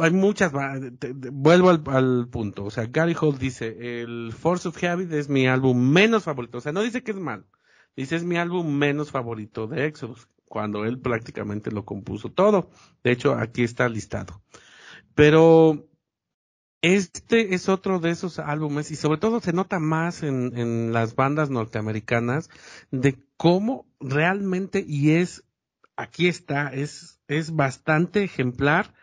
hay muchas, vuelvo al, punto, o sea, Gary Hall dice, el Force of Habit es mi álbum menos favorito, o sea, no dice que es mal, dice es mi álbum menos favorito de Exodus, cuando él prácticamente lo compuso todo, de hecho aquí está listado. Pero este es otro de esos álbumes y sobre todo se nota más en, en las bandas norteamericanas de cómo realmente y es, aquí está, es, es bastante ejemplar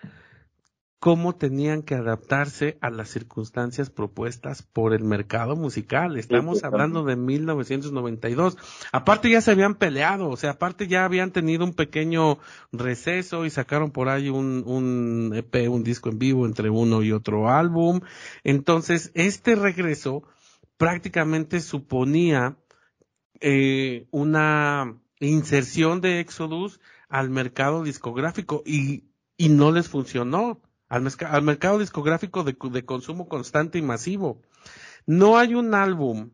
cómo tenían que adaptarse a las circunstancias propuestas por el mercado musical. Estamos hablando de 1992. Aparte ya se habían peleado, o sea, aparte ya habían tenido un pequeño receso y sacaron por ahí un, EP, un disco en vivo entre uno y otro álbum. Entonces, este regreso prácticamente suponía eh, una inserción de Exodus al mercado discográfico y, y no les funcionó al, mercado discográfico de, consumo constante y masivo. No hay un álbum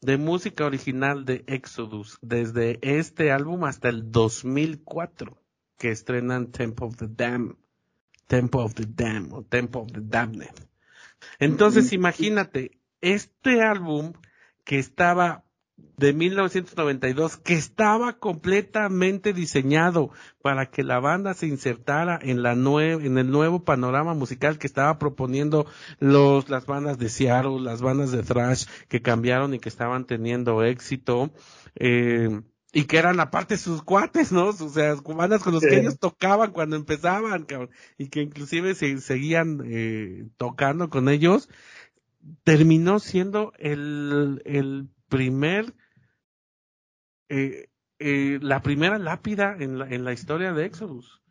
de música original de Exodus desde este álbum hasta el 2004 que estrenan Tempo of the Dam, Temple of the Dam o Temple of the Damned. Entonces, mm-hmm. imagínate, este álbum que estaba de 1992 que estaba completamente diseñado para que la banda se insertara en la en el nuevo panorama musical que estaba proponiendo los las bandas de Seattle, las bandas de thrash que cambiaron y que estaban teniendo éxito eh, y que eran aparte sus cuates, ¿no? O sea, bandas con los que ellos tocaban cuando empezaban, y que inclusive se seguían eh, tocando con ellos terminó siendo el primer, eh, eh, la primera lápida en la, en la historia de Exodus.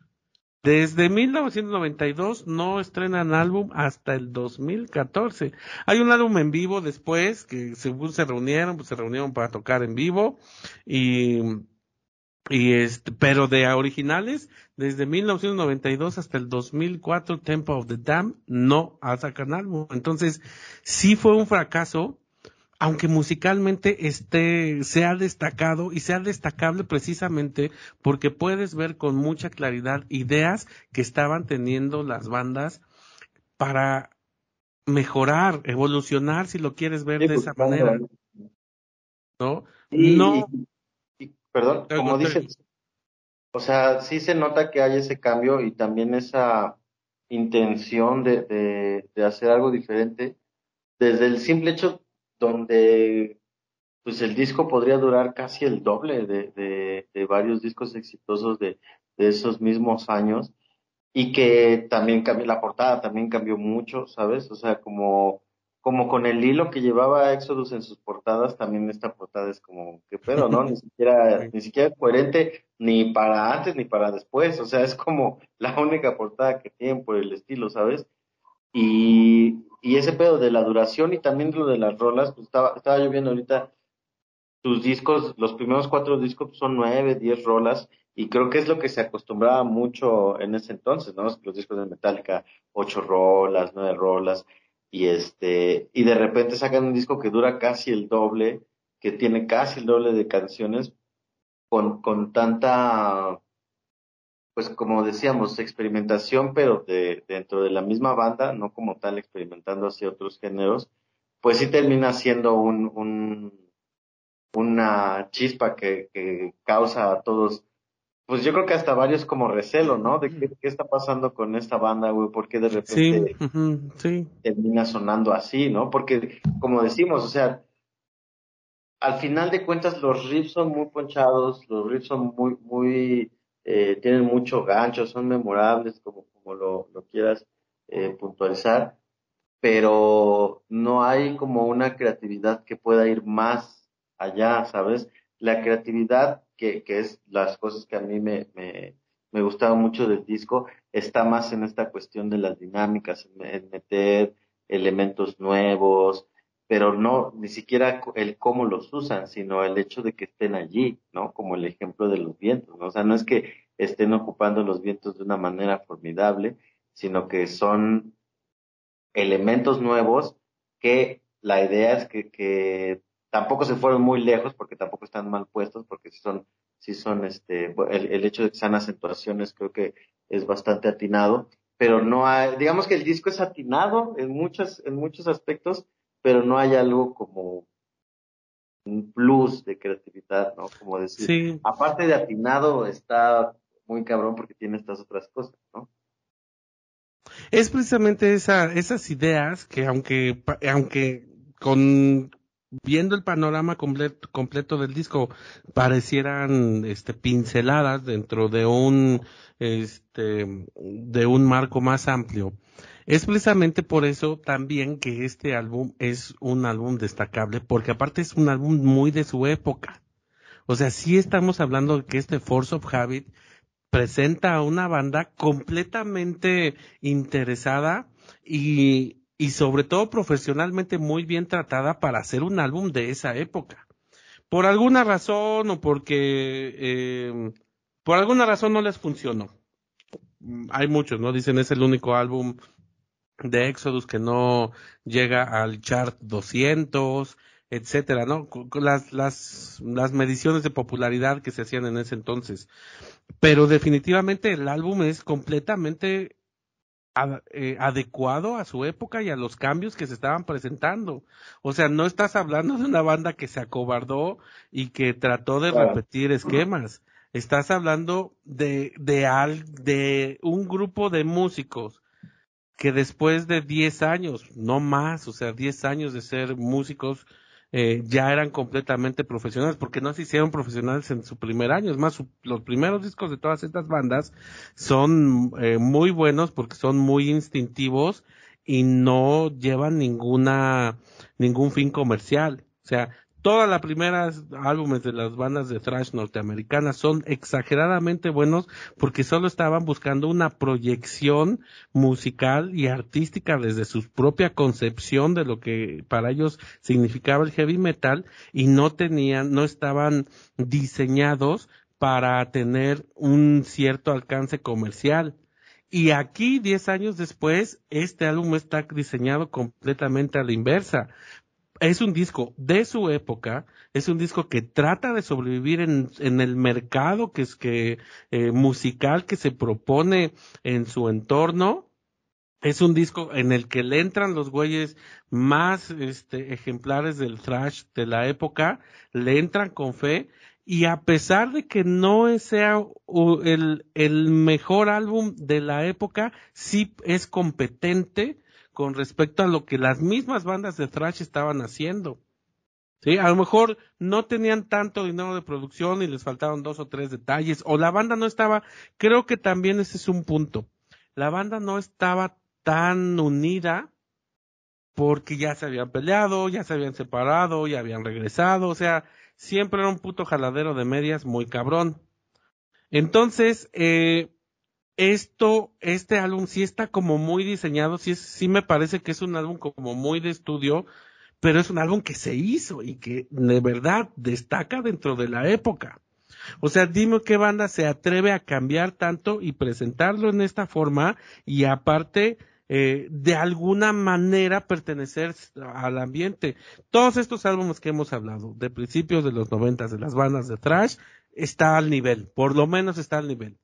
Desde 1992 no estrenan álbum hasta el 2014. Hay un álbum en vivo después que según se reunieron, pues se reunieron para tocar en vivo y y este, pero de originales desde 1992 hasta el 2004 Temple of the Dam no sacan álbum. Entonces, sí fue un fracaso aunque musicalmente se sea destacado y sea destacable precisamente porque puedes ver con mucha claridad ideas que estaban teniendo las bandas para mejorar, evolucionar, si lo quieres ver de pues, esa manera. ¿No? no. Y, perdón, como dices, o sea, sí se nota que hay ese cambio y también esa intención de, de hacer algo diferente desde el simple hecho donde pues el disco podría durar casi el doble de, varios discos exitosos de, esos mismos años y que también cambió la portada, también cambió mucho, ¿sabes? O sea, como, como con el hilo que llevaba Exodus en sus portadas, también esta portada es como, que pedo, ¿no? Ni siquiera, ni siquiera coherente ni para antes ni para después, o sea, es como la única portada que tienen por el estilo, ¿sabes? Y, ese pedo de la duración y también lo de las rolas, pues estaba, estaba yo viendo ahorita sus discos, los primeros cuatro discos son nueve, diez rolas, y creo que es lo que se acostumbraba mucho en ese entonces, ¿no? Los discos de Metallica, ocho rolas, nueve rolas, y este, y de repente sacan un disco que dura casi el doble, que tiene casi el doble de canciones, con, con tanta pues como decíamos, experimentación, pero de, dentro de la misma banda, no como tal experimentando hacia otros géneros, pues sí termina siendo un, un una chispa que, causa a todos, pues yo creo que hasta varios como recelo, ¿no? De qué, está pasando con esta banda, güey, por qué de repente termina sonando así, ¿no? Porque como decimos, o sea, al final de cuentas los riffs son muy ponchados, los riffs son muy, muy eh, tienen mucho gancho, son memorables, como, como lo, lo quieras eh, puntualizar, pero no hay como una creatividad que pueda ir más allá, ¿sabes? La creatividad, que, que es las cosas que a mí me, me, me gustaron mucho del disco, está más en esta cuestión de las dinámicas, en meter elementos nuevos, pero no ni siquiera el cómo los usan, sino el hecho de que estén allí, ¿no? Como el ejemplo de los vientos, ¿no? O sea, no es que estén ocupando los vientos de una manera formidable, sino que son elementos nuevos que la idea es que, que tampoco se fueron muy lejos porque tampoco están mal puestos porque si son si son este el, el hecho de que sean acentuaciones creo que es bastante atinado pero no hay, digamos que el disco es atinado en muchas en muchos aspectos pero no hay algo como un plus de creatividad, ¿no? Como decir, aparte de atinado, está muy cabrón porque tiene estas otras cosas, ¿no? Es precisamente esa, esas ideas que aunque, aunque con viendo el panorama completo, completo del disco parecieran este pinceladas dentro de un este de un marco más amplio es precisamente por eso también que este álbum es un álbum destacable, porque aparte es un álbum muy de su época. O sea, sí estamos hablando de que este Force of Habit presenta a una banda completamente interesada y, sobre todo profesionalmente muy bien tratada para hacer un álbum de esa época. Por alguna razón o porque eh, por alguna razón no les funcionó. Hay muchos, ¿no? Dicen es el único álbum de Exodus que no llega al chart 200, etcétera, ¿no? Las, las, las mediciones de popularidad que se hacían en ese entonces. Pero definitivamente el álbum es completamente eh, adecuado a su época y a los cambios que se estaban presentando. O sea, no estás hablando de una banda que se acobardó y que trató de repetir esquemas. Estás hablando de, de, al, de un grupo de músicos que después de 10 años, no más, o sea, 10 años de ser músicos, eh, ya eran completamente profesionales, porque no se hicieron profesionales en su primer año. Es más, los primeros discos de todas estas bandas son eh, muy buenos porque son muy instintivos y no llevan ninguna, ningún fin comercial. O sea, Todas las primeras álbumes de las bandas de thrash norteamericanas son exageradamente buenos porque solo estaban buscando una proyección musical y artística desde su propia concepción de lo que para ellos significaba el heavy metal y no tenían, no estaban diseñados para tener un cierto alcance comercial. Y aquí, diez años después, este álbum está diseñado completamente a la inversa es un disco de su época, es un disco que trata de sobrevivir en, en el mercado que es que eh, musical que se propone en su entorno. Es un disco en el que le entran los güeyes más este, ejemplares del thrash de la época, le entran con fe y a pesar de que no sea el, el mejor álbum de la época, sí es competente con respecto a lo que las mismas bandas de thrash estaban haciendo. Sí, a lo mejor no tenían tanto dinero de producción y les faltaron dos o tres detalles, o la banda no estaba, creo que también ese es un punto. La banda no estaba tan unida porque ya se habían peleado, ya se habían separado, ya habían regresado, o sea, siempre era un puto jaladero de medias muy cabrón. Entonces, eh, esto, este álbum sí está como muy diseñado, sí, sí me parece que es un álbum como muy de estudio, pero es un álbum que se hizo y que de verdad destaca dentro de la época. O sea, dime qué banda se atreve a cambiar tanto y presentarlo en esta forma y aparte eh, de alguna manera pertenecer al ambiente. Todos estos álbumes que hemos hablado de principios de los noventas de las bandas de thrash está al nivel, por lo menos está al nivel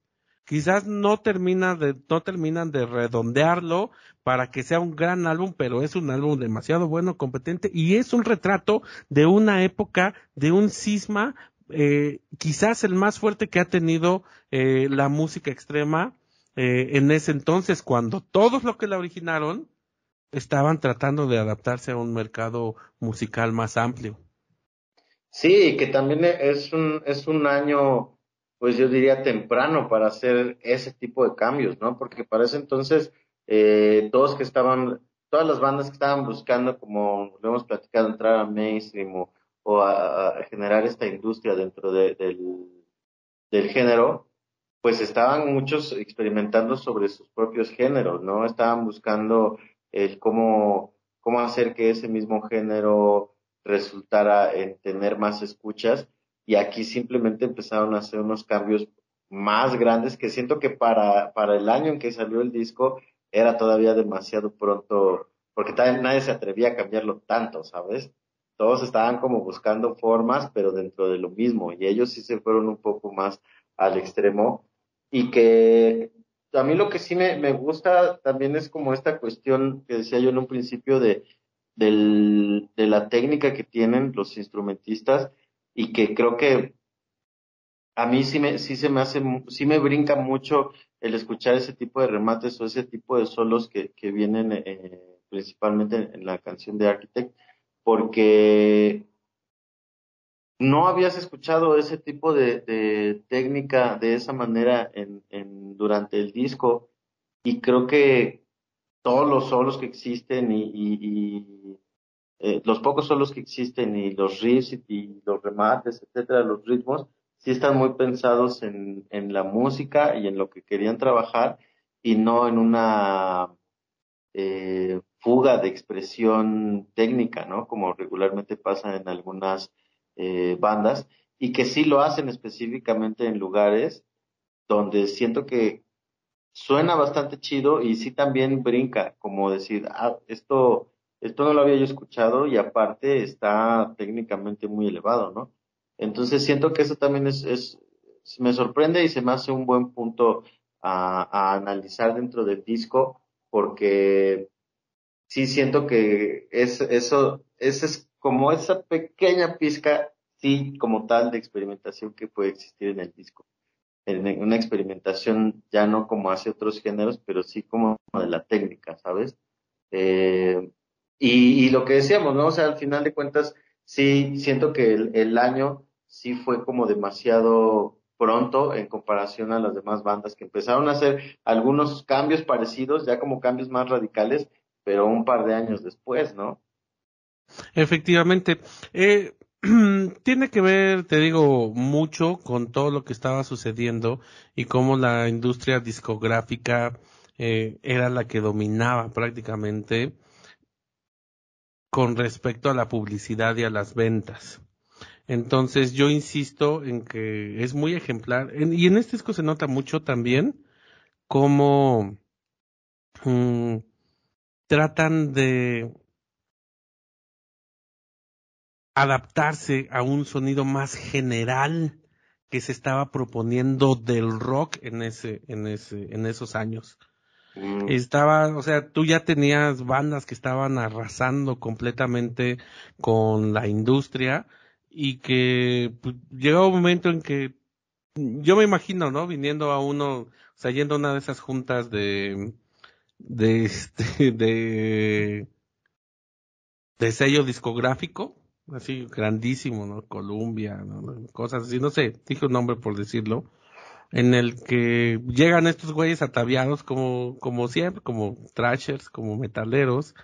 quizás no termina de, no terminan de redondearlo para que sea un gran álbum, pero es un álbum demasiado bueno, competente y es un retrato de una época, de un cisma, eh, quizás el más fuerte que ha tenido eh, la música extrema eh, en ese entonces, cuando todos los que la originaron estaban tratando de adaptarse a un mercado musical más amplio. Sí, que también es un, es un año pues yo diría temprano para hacer ese tipo de cambios, ¿no? Porque para ese entonces eh, todos que estaban, todas las bandas que estaban buscando, como lo hemos platicado, entrar a mainstream o, a, generar esta industria dentro del, del género, pues estaban muchos experimentando sobre sus propios géneros, ¿no? Estaban buscando el cómo, cómo hacer que ese mismo género resultara en tener más escuchas y aquí simplemente empezaron a hacer unos cambios más grandes que siento que para, para el año en que salió el disco era todavía demasiado pronto, porque nadie se atrevía a cambiarlo tanto, ¿sabes? Todos estaban como buscando formas, pero dentro de lo mismo, y ellos sí se fueron un poco más al extremo, y que a mí lo que sí me, gusta también es como esta cuestión que decía yo en un principio de, de la técnica que tienen los instrumentistas, y que creo que a mí sí me, sí se me hace, sí me brinca mucho el escuchar ese tipo de remates o ese tipo de solos que, vienen eh, principalmente en la canción de Architect, porque no habías escuchado ese tipo de, técnica de esa manera en, durante el disco y creo que todos los solos que existen y eh, los pocos son los que existen y los riffs y, los remates, etcétera, los ritmos, sí están muy pensados en, la música y en lo que querían trabajar y no en una eh, fuga de expresión técnica, ¿no? Como regularmente pasa en algunas eh, bandas y que sí lo hacen específicamente en lugares donde siento que suena bastante chido y sí también brinca, como decir, ah, esto esto no lo había yo escuchado y aparte está técnicamente muy elevado, ¿no? Entonces siento que eso también es, me sorprende y se me hace un buen punto a, analizar dentro del disco porque sí siento que es, eso, ese es como esa pequeña pizca, sí, como tal, de experimentación que puede existir en el disco. una experimentación ya no como hace otros géneros, pero sí como de la técnica, ¿sabes? Eh, y, lo que decíamos, ¿no? O sea, al final de cuentas, sí, siento que el, año sí fue como demasiado pronto en comparación a las demás bandas que empezaron a hacer algunos cambios parecidos, ya como cambios más radicales, pero un par de años después, ¿no? Efectivamente. Eh, tiene que ver, te digo, mucho con todo lo que estaba sucediendo y cómo la industria discográfica eh, era la que dominaba prácticamente con respecto a la publicidad y a las ventas. Entonces yo insisto en que es muy ejemplar y en este disco se nota mucho también cómo mm, tratan de adaptarse a un sonido más general que se estaba proponiendo del rock en ese en ese en esos años. Mm. Estaba, o sea, tú ya tenías bandas que estaban arrasando completamente con la industria y que pues, llegó un momento en que yo me imagino, ¿no? Viniendo a uno, o sea, yendo a una de esas juntas de, de este, de, de sello discográfico, así grandísimo, ¿no? Colombia, ¿no? cosas así, no sé, dije un nombre por decirlo en el que llegan estos güeyes ataviados como, como siempre, como trashers, como metaleros,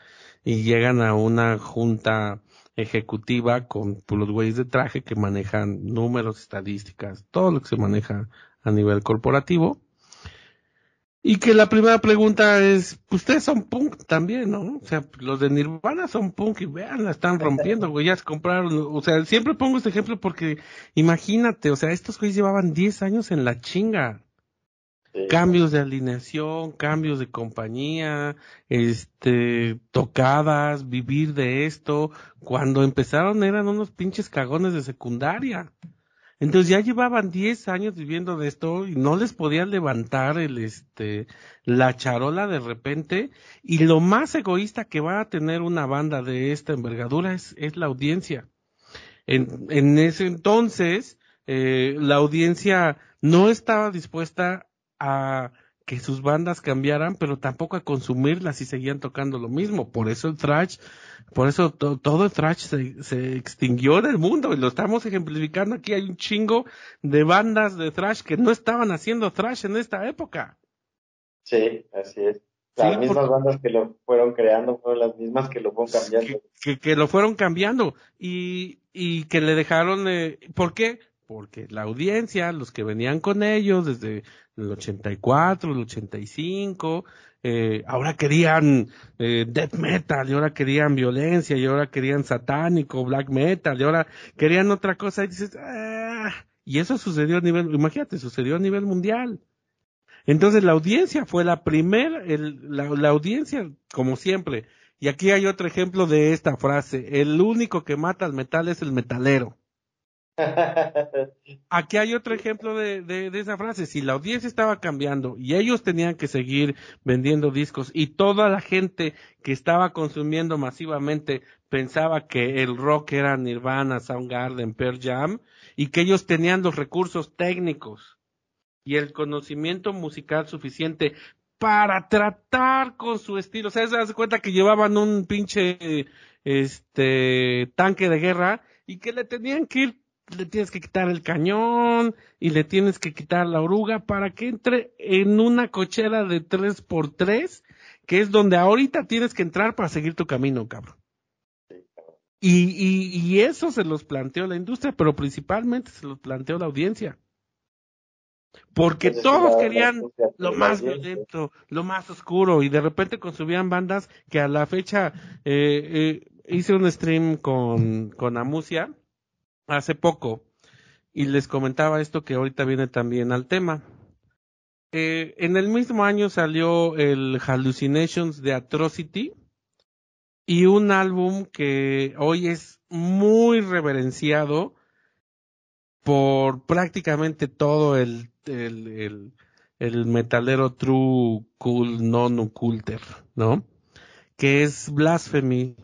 y llegan a una junta ejecutiva con pues, los güeyes de traje que manejan números, estadísticas, todo lo que se maneja a nivel corporativo. Y que la primera pregunta es, pues, ustedes son punk también, ¿no? O sea, los de Nirvana son punk y vean, la están rompiendo, güey, ya se compraron, o sea, siempre pongo este ejemplo porque imagínate, o sea, estos güeyes llevaban 10 años en la chinga. Cambios de alineación, cambios de compañía, este, tocadas, vivir de esto. Cuando empezaron eran unos pinches cagones de secundaria. Entonces ya llevaban 10 años viviendo de esto y no les podían levantar el este la charola de repente y lo más egoísta que va a tener una banda de esta envergadura es, es la audiencia. En, en ese entonces eh, la audiencia no estaba dispuesta a que sus bandas cambiaran, pero tampoco a consumirlas y seguían tocando lo mismo. Por eso el thrash, por eso todo el thrash se, se, extinguió del mundo y lo estamos ejemplificando aquí. Hay un chingo de bandas de thrash que no estaban haciendo thrash en esta época. Sí, así es. Las mismas bandas que lo fueron creando fueron las mismas que lo fueron cambiando. Que, que, que lo fueron cambiando y, y que le dejaron, eh, ¿por qué? porque la audiencia, los que venían con ellos desde el 84, el 85, eh, ahora querían eh, death metal, y ahora querían violencia, y ahora querían satánico, black metal, y ahora querían otra cosa, y dices, ah, y eso sucedió a nivel, imagínate, sucedió a nivel mundial. Entonces la audiencia fue la primera, la audiencia, como siempre, y aquí hay otro ejemplo de esta frase, el único que mata al metal es el metalero. Aquí hay otro ejemplo de, esa frase. Si la audiencia estaba cambiando y ellos tenían que seguir vendiendo discos y toda la gente que estaba consumiendo masivamente pensaba que el rock era Nirvana, Soundgarden, Pearl Jam y que ellos tenían los recursos técnicos y el conocimiento musical suficiente para tratar con su estilo. O sea, se das cuenta que llevaban un pinche este tanque de guerra y que le tenían que ir le tienes que quitar el cañón y le tienes que quitar la oruga para que entre en una cochera de 3x3, que es donde ahorita tienes que entrar para seguir tu camino, cabrón. Y, y, eso se los planteó la industria, pero principalmente se los planteó la audiencia. Porque pues todos querían lo más violento, lo más oscuro, y de repente consumían bandas que a la fecha eh, eh, hice un stream con, con Amusia, hace poco y les comentaba esto que ahorita viene también al tema. Eh, en el mismo año salió el Hallucinations de Atrocity y un álbum que hoy es muy reverenciado por prácticamente todo el, metalero true, cool, non culter ¿no? Que es Blasphemy,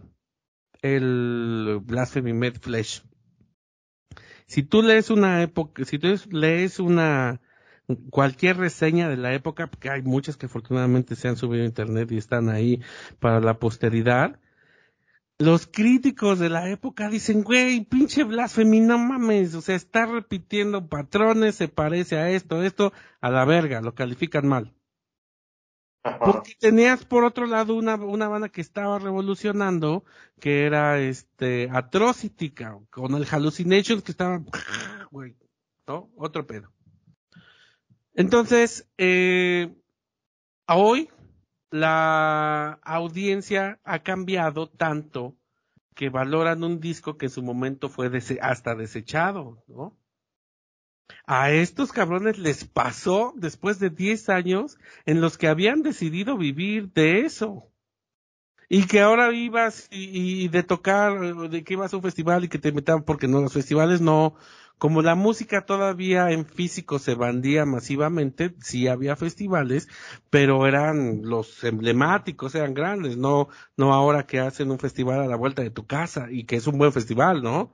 el Blasphemy Med Flesh. Si tú lees una época, si tú lees una, cualquier reseña de la época, porque hay muchas que afortunadamente se han subido a internet y están ahí para la posteridad, los críticos de la época dicen, güey, pinche blasfemia, no mames, o sea, está repitiendo patrones, se parece a esto, esto, a la verga, lo califican mal. Porque tenías por otro lado una, una banda que estaba revolucionando, que era este Atrocity, con el Hallucinations que estaba, güey, ¿no? Otro pedo. Entonces, eh, hoy la audiencia ha cambiado tanto que valoran un disco que en su momento fue dese hasta desechado, ¿no? A estos cabrones les pasó después de 10 años en los que habían decidido vivir de eso. Y que ahora ibas y, de tocar, eh, de que ibas a un festival y que te metaban porque no, los festivales no, como la música todavía en físico se bandía masivamente, sí había festivales, pero eran los emblemáticos, eran grandes, no, no ahora que hacen un festival a la vuelta de tu casa y que es un buen festival, ¿no?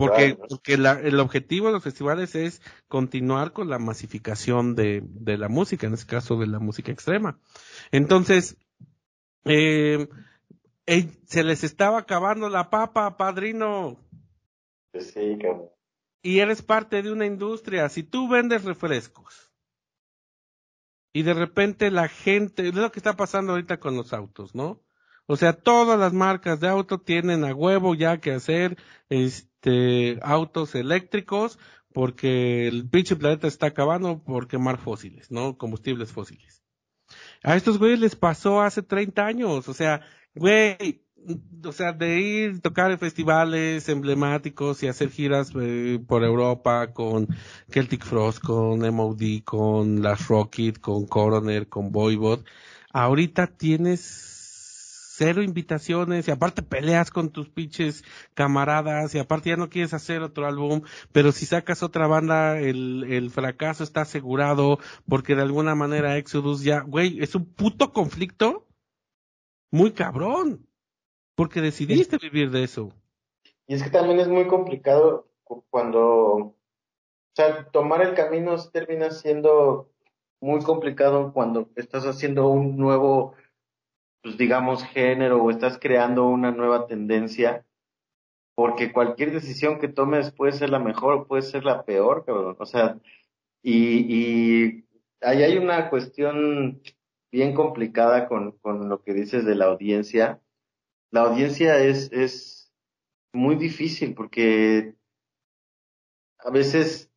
Porque, el objetivo de los festivales es continuar con la masificación de, la música, en este caso de la música extrema. Entonces, em, eh, se les estaba acabando la papa, padrino. Pues sí, cabrón. Y eres parte de una industria. Si tú vendes refrescos y de repente la gente, es lo que está pasando ahorita con los autos, ¿no? O sea, todas las marcas de auto tienen a huevo ya que hacer este, autos eléctricos, porque el pinche planeta está acabando por quemar fósiles, ¿no? Combustibles fósiles. A estos güeyes les pasó hace 30 años, o sea, güey, mm, o sea, de ir tocar en festivales emblemáticos y hacer giras eh, por Europa con Celtic Frost, con MOD, con Las Rocket, con Coroner, con Voivod, ahorita tienes cero invitaciones y aparte peleas con tus pinches camaradas y aparte ya no quieres hacer otro álbum, pero si sacas otra banda el, el fracaso está asegurado porque de alguna manera Exodus ya, güey, es un puto conflicto muy cabrón porque decidiste vivir de eso. Y es que también es muy complicado cuando, o sea, tomar el camino termina siendo muy complicado cuando estás haciendo un nuevo pues digamos, género o estás creando una nueva tendencia, porque cualquier decisión que tomes puede ser la mejor o puede ser la peor, O sea, y, y ahí hay una cuestión bien complicada con, con lo que dices de la audiencia. La audiencia es, es muy difícil porque a veces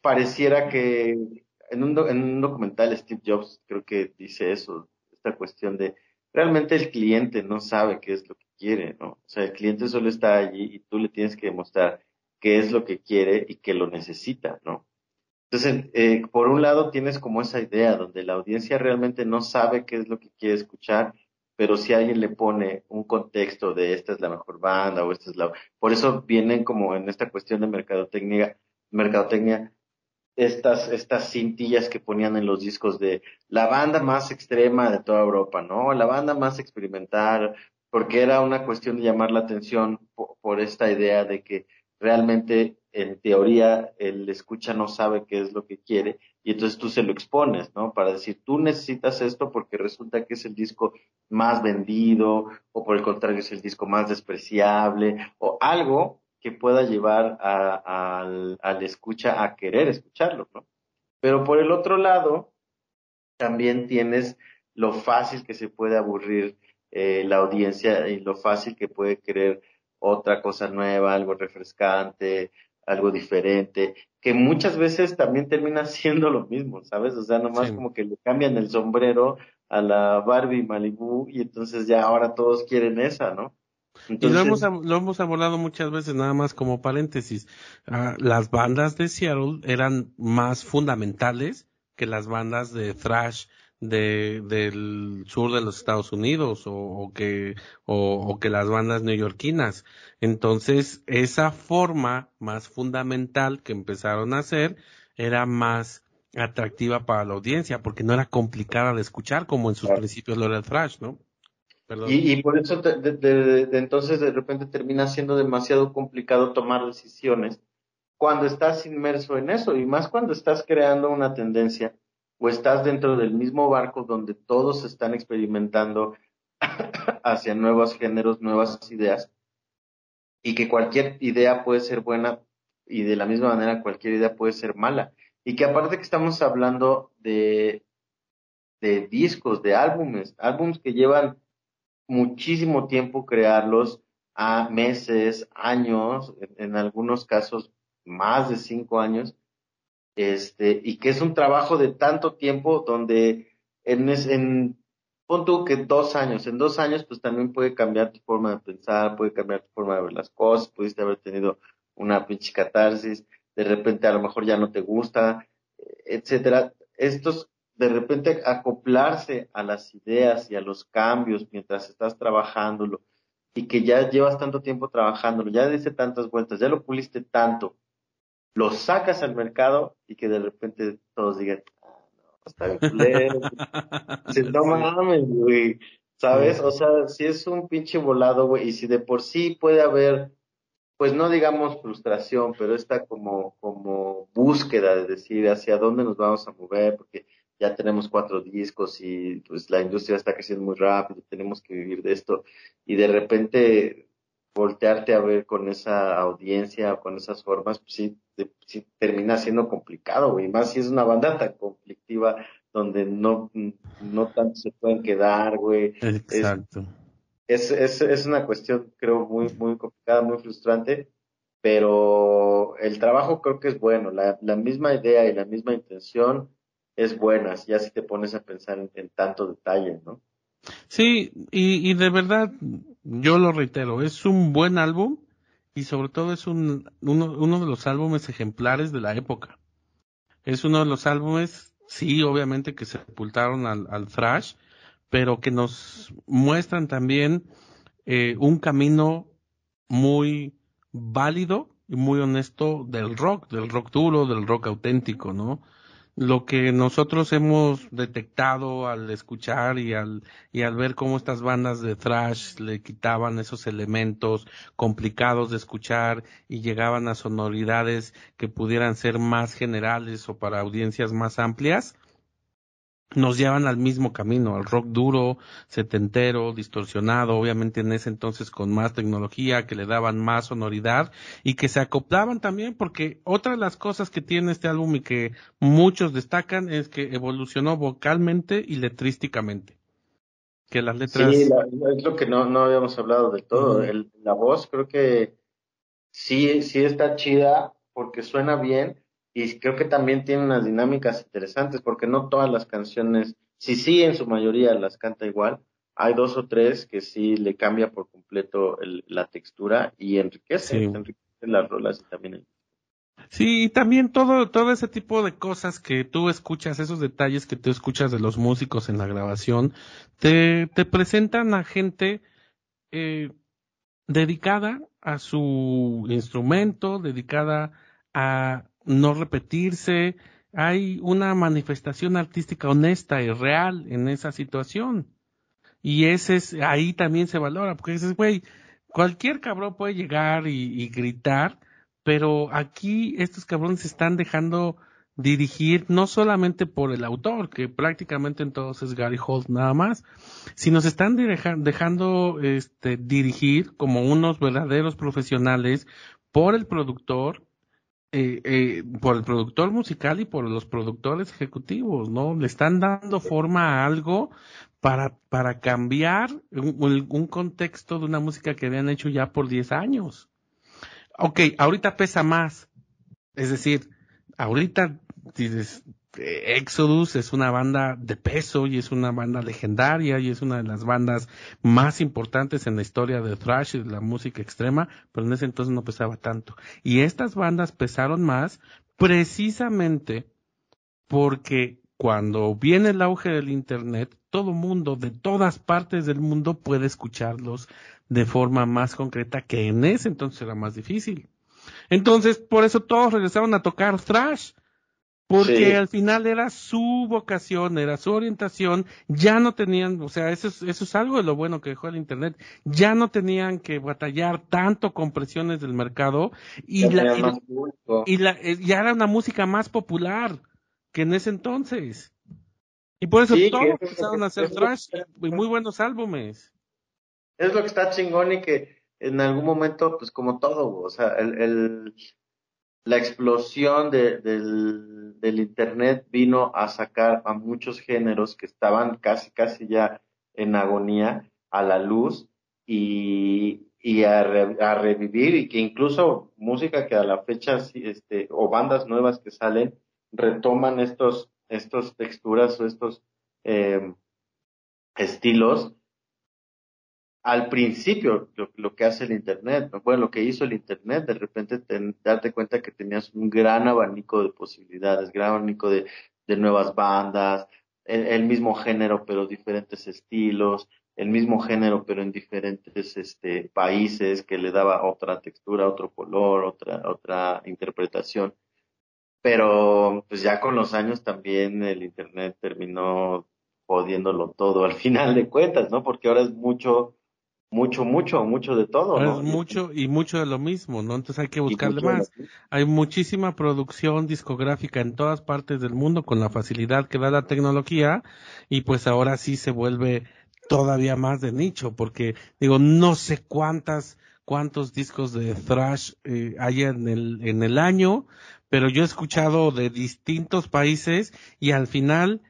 pareciera que en un, en un documental Steve Jobs creo que dice eso, esta cuestión de realmente el cliente no sabe qué es lo que quiere, ¿no? O sea, el cliente solo está allí y tú le tienes que demostrar qué es lo que quiere y que lo necesita, ¿no? Entonces, eh, por un lado tienes como esa idea donde la audiencia realmente no sabe qué es lo que quiere escuchar, pero si alguien le pone un contexto de esta es la mejor banda o esta es la... Por eso vienen como en esta cuestión de mercadotecnia, mercadotecnia estas, estas cintillas que ponían en los discos de la banda más extrema de toda Europa, ¿no? La banda más experimental, porque era una cuestión de llamar la atención por, por esta idea de que realmente en teoría el escucha no sabe qué es lo que quiere y entonces tú se lo expones, ¿no? Para decir, tú necesitas esto porque resulta que es el disco más vendido o por el contrario es el disco más despreciable o algo que pueda llevar a, al, al, escucha a querer escucharlo, ¿no? Pero por el otro lado, también tienes lo fácil que se puede aburrir eh, la audiencia y lo fácil que puede querer otra cosa nueva, algo refrescante, algo diferente, que muchas veces también termina siendo lo mismo, ¿sabes? O sea, nomás más como que le cambian el sombrero a la Barbie Malibu y entonces ya ahora todos quieren esa, ¿no? y lo hemos, lo hemos abordado muchas veces, nada más como paréntesis. Ah, las bandas de Seattle eran más fundamentales que las bandas de thrash de, del sur de los Estados Unidos o, o que, o, que las bandas neoyorquinas. Entonces, esa forma más fundamental que empezaron a hacer era más atractiva para la audiencia porque no era complicada de escuchar como en sus principios lo era el thrash, ¿no? Y, por eso de, entonces de repente termina siendo demasiado complicado tomar decisiones cuando estás inmerso en eso y más cuando estás creando una tendencia o estás dentro del mismo barco donde todos están experimentando hacia nuevos géneros, nuevas ideas y que cualquier idea puede ser buena y de la misma manera cualquier idea puede ser mala y que aparte que estamos hablando de de discos, de álbumes, álbumes que llevan muchísimo tiempo crearlos a meses, años, en algunos casos más de cinco años, este, y que es un trabajo de tanto tiempo donde en, en punto que dos años, en dos años pues también puede cambiar tu forma de pensar, puede cambiar tu forma de ver las cosas, pudiste haber tenido una pinche catarsis, de repente a lo mejor ya no te gusta, etcétera. Estos de repente acoplarse a las ideas y a los cambios mientras estás trabajándolo y que ya llevas tanto tiempo trabajándolo, ya dice tantas vueltas, ya lo puliste tanto, lo sacas al mercado y que de repente todos digan, ah, no, está bien culero, se no güey, ¿sabes? O sea, si es un pinche volado, güey, y si de por sí puede haber, pues no digamos frustración, pero está como, como búsqueda de decir hacia dónde nos vamos a mover, porque ya tenemos cuatro discos y pues la industria está creciendo muy rápido, tenemos que vivir de esto. Y de repente voltearte a ver con esa audiencia, o con esas formas, pues sí, sí termina siendo complicado, güey. Más si es una banda tan conflictiva donde no, no tanto se pueden quedar, güey. Exacto. Es, es, es una cuestión, creo, muy, muy complicada, muy frustrante, pero el trabajo creo que es bueno. La, la misma idea y la misma intención es buenas, ya si te pones a pensar en, tanto detalle, ¿no? Sí, y, de verdad, yo lo reitero, es un buen álbum y sobre todo es un, uno, uno de los álbumes ejemplares de la época. Es uno de los álbumes, sí, obviamente que sepultaron al, al thrash, pero que nos muestran también eh, un camino muy válido y muy honesto del rock, del rock duro, del rock auténtico, ¿no? lo que nosotros hemos detectado al escuchar y al, y al ver cómo estas bandas de thrash le quitaban esos elementos complicados de escuchar y llegaban a sonoridades que pudieran ser más generales o para audiencias más amplias, nos llevan al mismo camino, al rock duro, setentero, distorsionado, obviamente en ese entonces con más tecnología, que le daban más sonoridad y que se acoplaban también, porque otra de las cosas que tiene este álbum y que muchos destacan es que evolucionó vocalmente y letrísticamente. Que las letras. Sí, es lo que no, habíamos hablado de todo. la voz creo que sí, sí está chida porque suena bien, y creo que también tiene unas dinámicas interesantes porque no todas las canciones, si sí en su mayoría las canta igual, hay dos o tres que sí le cambia por completo la textura y enriquece, las rolas y también Sí, y también todo, todo ese tipo de cosas que tú escuchas, esos detalles que tú escuchas de los músicos en la grabación, te, te presentan a gente eh, dedicada a su instrumento, dedicada a, no repetirse. Hay una manifestación artística honesta y real en esa situación. Y ese es, ahí también se valora, porque dices, güey, cualquier cabrón puede llegar y, gritar, pero aquí estos cabrones se están dejando dirigir no solamente por el autor, que prácticamente entonces es Gary Holt nada más, sino se están dejando este, dirigir como unos verdaderos profesionales por el productor eh, eh, por el productor musical y por los productores ejecutivos, ¿no? Le están dando forma a algo para, para cambiar un, contexto de una música que habían hecho ya por 10 años. Ok, ahorita pesa más. Es decir, ahorita dices, Exodus es una banda de peso y es una banda legendaria y es una de las bandas más importantes en la historia de thrash y de la música extrema, pero en ese entonces no pesaba tanto. Y estas bandas pesaron más precisamente porque cuando viene el auge del internet, todo mundo de todas partes del mundo puede escucharlos de forma más concreta que en ese entonces era más difícil. Entonces, por eso todos regresaron a tocar thrash porque al final era su vocación, era su orientación, ya no tenían, o sea, eso es, eso es algo de lo bueno que dejó el Internet, ya no tenían que batallar tanto con presiones del mercado y, ya eh, era una música más popular que en ese entonces. Y por eso todos empezaron a hacer trash, y muy buenos álbumes. Es lo que está chingón y que en algún momento, pues como todo, o sea, el la explosión del, Internet vino a sacar a muchos géneros que estaban casi, casi ya en agonía a la luz y, a, revivir y que incluso música que a la fecha este, o bandas nuevas que salen retoman estos, estos texturas o estos eh, estilos al principio lo, que hace el Internet, bueno, lo que hizo el Internet, de repente darte cuenta que tenías un gran abanico de posibilidades, gran abanico de, nuevas bandas, el, mismo género pero diferentes estilos, el mismo género pero en diferentes este, países que le daba otra textura, otro color, otra, otra interpretación. Pero pues ya con los años también el Internet terminó jodiéndolo todo al final de cuentas, ¿no? Porque ahora es mucho mucho, mucho, mucho de todo. Es mucho y mucho de lo mismo, ¿no? Entonces hay que buscarle más. Hay muchísima producción discográfica en todas partes del mundo con la facilidad que da la tecnología y pues ahora sí se vuelve todavía más de nicho porque digo, no sé cuántas cuántos discos de thrash eh, hay en el, en el año, pero yo he escuchado de distintos países y al final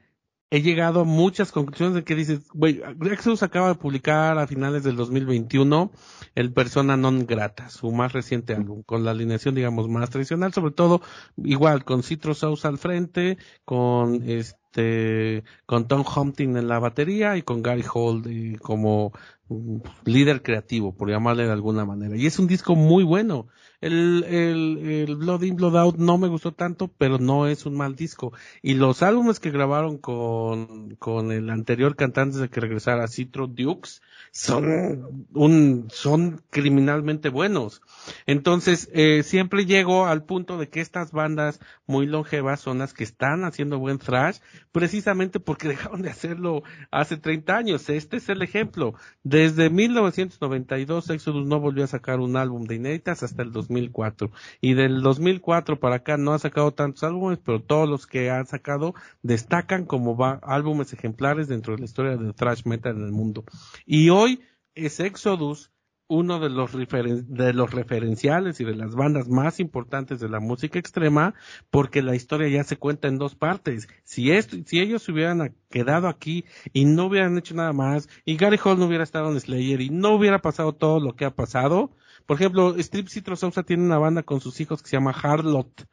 he llegado a muchas conclusiones de que dices, güey, Exodus acaba de publicar a finales del 2021 el Persona Non Grata, su más reciente álbum, con la alineación, digamos, más tradicional, sobre todo, igual, con Citro sauce al frente, con este, con Tom Hunting en la batería y con Gary Holt eh, como mm, líder creativo, por llamarle de alguna manera. Y es un disco muy bueno. El, Blood In, Blood Out no me gustó tanto, pero no es un mal disco. Y los álbumes que grabaron con, con el anterior cantante de que regresara, Citro Dukes, son un, son criminalmente buenos. Entonces, eh, siempre llego al punto de que estas bandas muy longevas son las que están haciendo buen thrash, precisamente porque dejaron de hacerlo hace 30 años. Este es el ejemplo. Desde 1992, Exodus no volvió a sacar un álbum de inéditas hasta el 2004. Y del 2004 para acá no ha sacado tantos álbumes, pero todos los que ha sacado destacan como va, álbumes ejemplares dentro de la historia del thrash metal en el mundo. Y hoy es Exodus uno de los, de los referenciales y de las bandas más importantes de la música extrema, porque la historia ya se cuenta en dos partes. Si, esto, si ellos hubieran quedado aquí y no hubieran hecho nada más, y Gary Hall no hubiera estado en Slayer y no hubiera pasado todo lo que ha pasado, por ejemplo, Strip Citrus Sousa tiene una banda con sus hijos que se llama Harlot.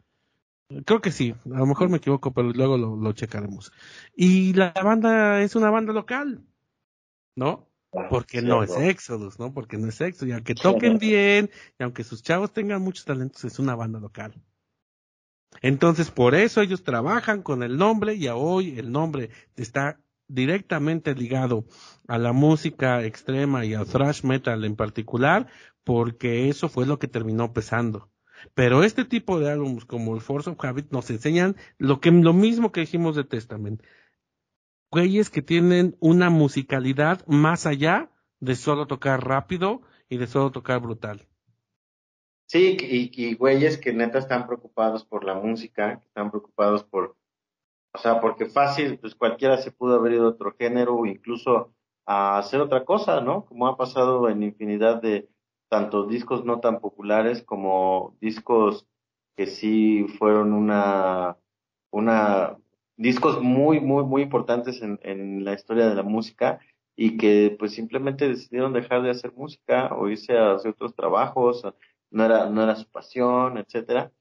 Creo que sí, a lo mejor me equivoco, pero luego lo, checaremos. Y la banda es una banda local, ¿no? Porque no es Exodus, ¿no? Porque no es Exodus. Y aunque toquen bien, y aunque sus chavos tengan muchos talentos, es una banda local. Entonces, por eso ellos trabajan con el nombre y a hoy el nombre está directamente ligado a la música extrema y al thrash metal en particular, porque eso fue lo que terminó pesando. Pero este tipo de álbumes como el Force of Habit nos enseñan lo que lo mismo que dijimos de Testament. Güeyes que tienen una musicalidad más allá de solo tocar rápido y de solo tocar brutal. Sí, y, y güeyes que neta están preocupados por la música, están preocupados por, o sea, porque fácil, pues cualquiera se pudo haber ido a otro género o incluso a hacer otra cosa, ¿no? Como ha pasado en infinidad de, tanto discos no tan populares como discos que sí fueron una, una, discos muy, muy, muy importantes en, la historia de la música y que pues simplemente decidieron dejar de hacer música o irse a hacer otros trabajos, no era, no era su pasión, etcétera.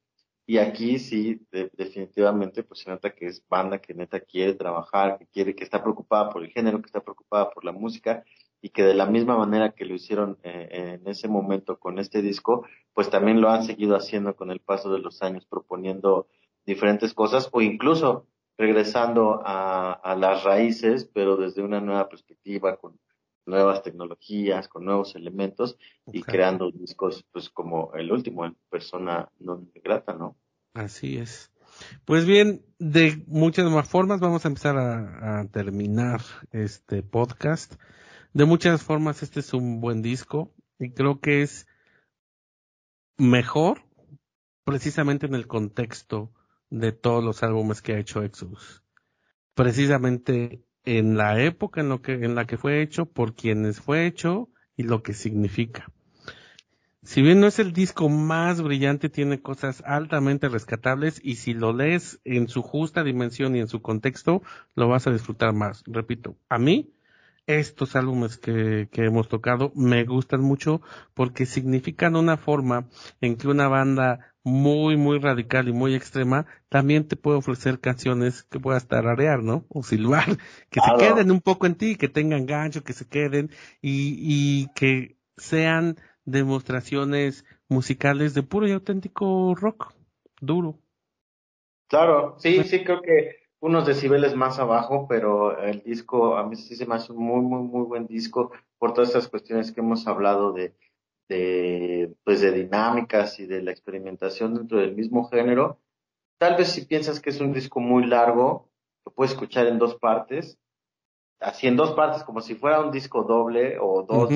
Y aquí sí, definitivamente, pues se nota que es banda que neta quiere trabajar, que quiere, que está preocupada por el género, que está preocupada por la música y que de la misma manera que lo hicieron eh, eh, en ese momento con este disco, pues también lo han seguido haciendo con el paso de los años, proponiendo diferentes cosas o incluso regresando a, a las raíces, pero desde una nueva perspectiva, con nuevas tecnologías, con nuevos elementos y creando discos, pues como el último, en persona no grata, ¿no? Así es. Pues bien, de muchas más formas vamos a empezar a terminar este podcast. De muchas formas, este es un buen disco y creo que es mejor precisamente en el contexto de todos los álbumes que ha hecho Exodus. Precisamente en la época en, lo que, en la que fue hecho, por quienes fue hecho y lo que significa. Si bien no es el disco más brillante, tiene cosas altamente rescatables y si lo lees en su justa dimensión y en su contexto, lo vas a disfrutar más. Repito, a mí estos álbumes que, hemos tocado me gustan mucho porque significan una forma en que una banda muy, muy radical y muy extrema también te puede ofrecer canciones que puedas tararear, ¿no? O silbar, que se queden un poco en ti, que tengan gancho, que se queden y, y que sean demostraciones musicales de puro y auténtico rock, duro. Claro, sí, sí, creo que unos decibeles más abajo, pero el disco a mí sí se me hace un muy, muy, muy buen disco por todas estas cuestiones que hemos hablado de, pues de dinámicas y de la experimentación dentro del mismo género. Tal vez si piensas que es un disco muy largo, lo puedes escuchar en dos partes, así en dos partes, como si fuera un disco doble o dos,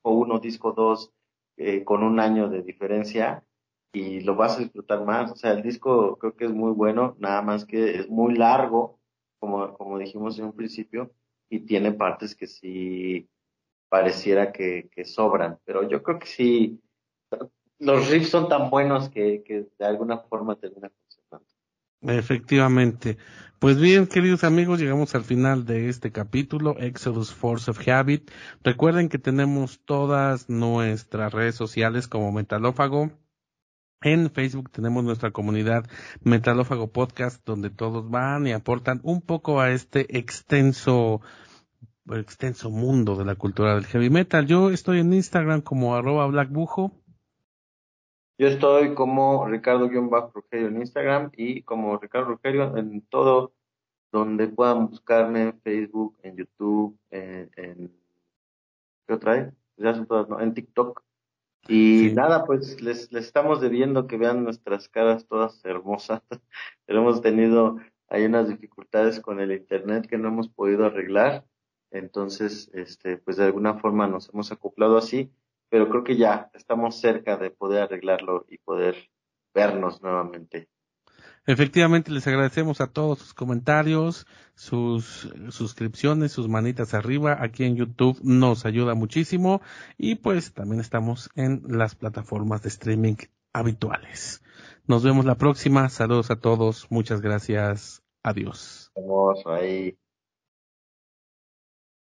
o uno disco dos, eh, con un año de diferencia y lo vas a disfrutar más. O sea, el disco creo que es muy bueno, nada más que es muy largo, como, como dijimos en un principio, y tiene partes que sí pareciera que, sobran, pero yo creo que sí, los riffs son tan buenos que, que de alguna forma termina funcionando. Efectivamente. Pues bien, queridos amigos, llegamos al final de este capítulo, Exodus Force of Habit. Recuerden que tenemos todas nuestras redes sociales como Metalófago, en Facebook tenemos nuestra comunidad Metalófago Podcast, donde todos van y aportan un poco a este extenso, extenso mundo de la cultura del heavy metal. Yo estoy en Instagram como arroba blackbujo. Yo estoy como Ricardo-Rugerio Guión en Instagram y como Ricardo Rugerio en todo donde puedan buscarme en Facebook, en YouTube, en, otra todas, En TikTok y nada, pues les, les estamos debiendo que vean nuestras caras todas hermosas. pero hemos tenido, hay unas dificultades con el internet que no hemos podido arreglar. Entonces, este, pues de alguna forma nos hemos acoplado así, pero creo que ya estamos cerca de poder arreglarlo y poder vernos nuevamente. Efectivamente, les agradecemos a todos sus comentarios, sus suscripciones, sus manitas arriba. Aquí en YouTube nos ayuda muchísimo. Y pues también estamos en las plataformas de streaming habituales. Nos vemos la próxima. Saludos a todos. Muchas gracias. Adiós.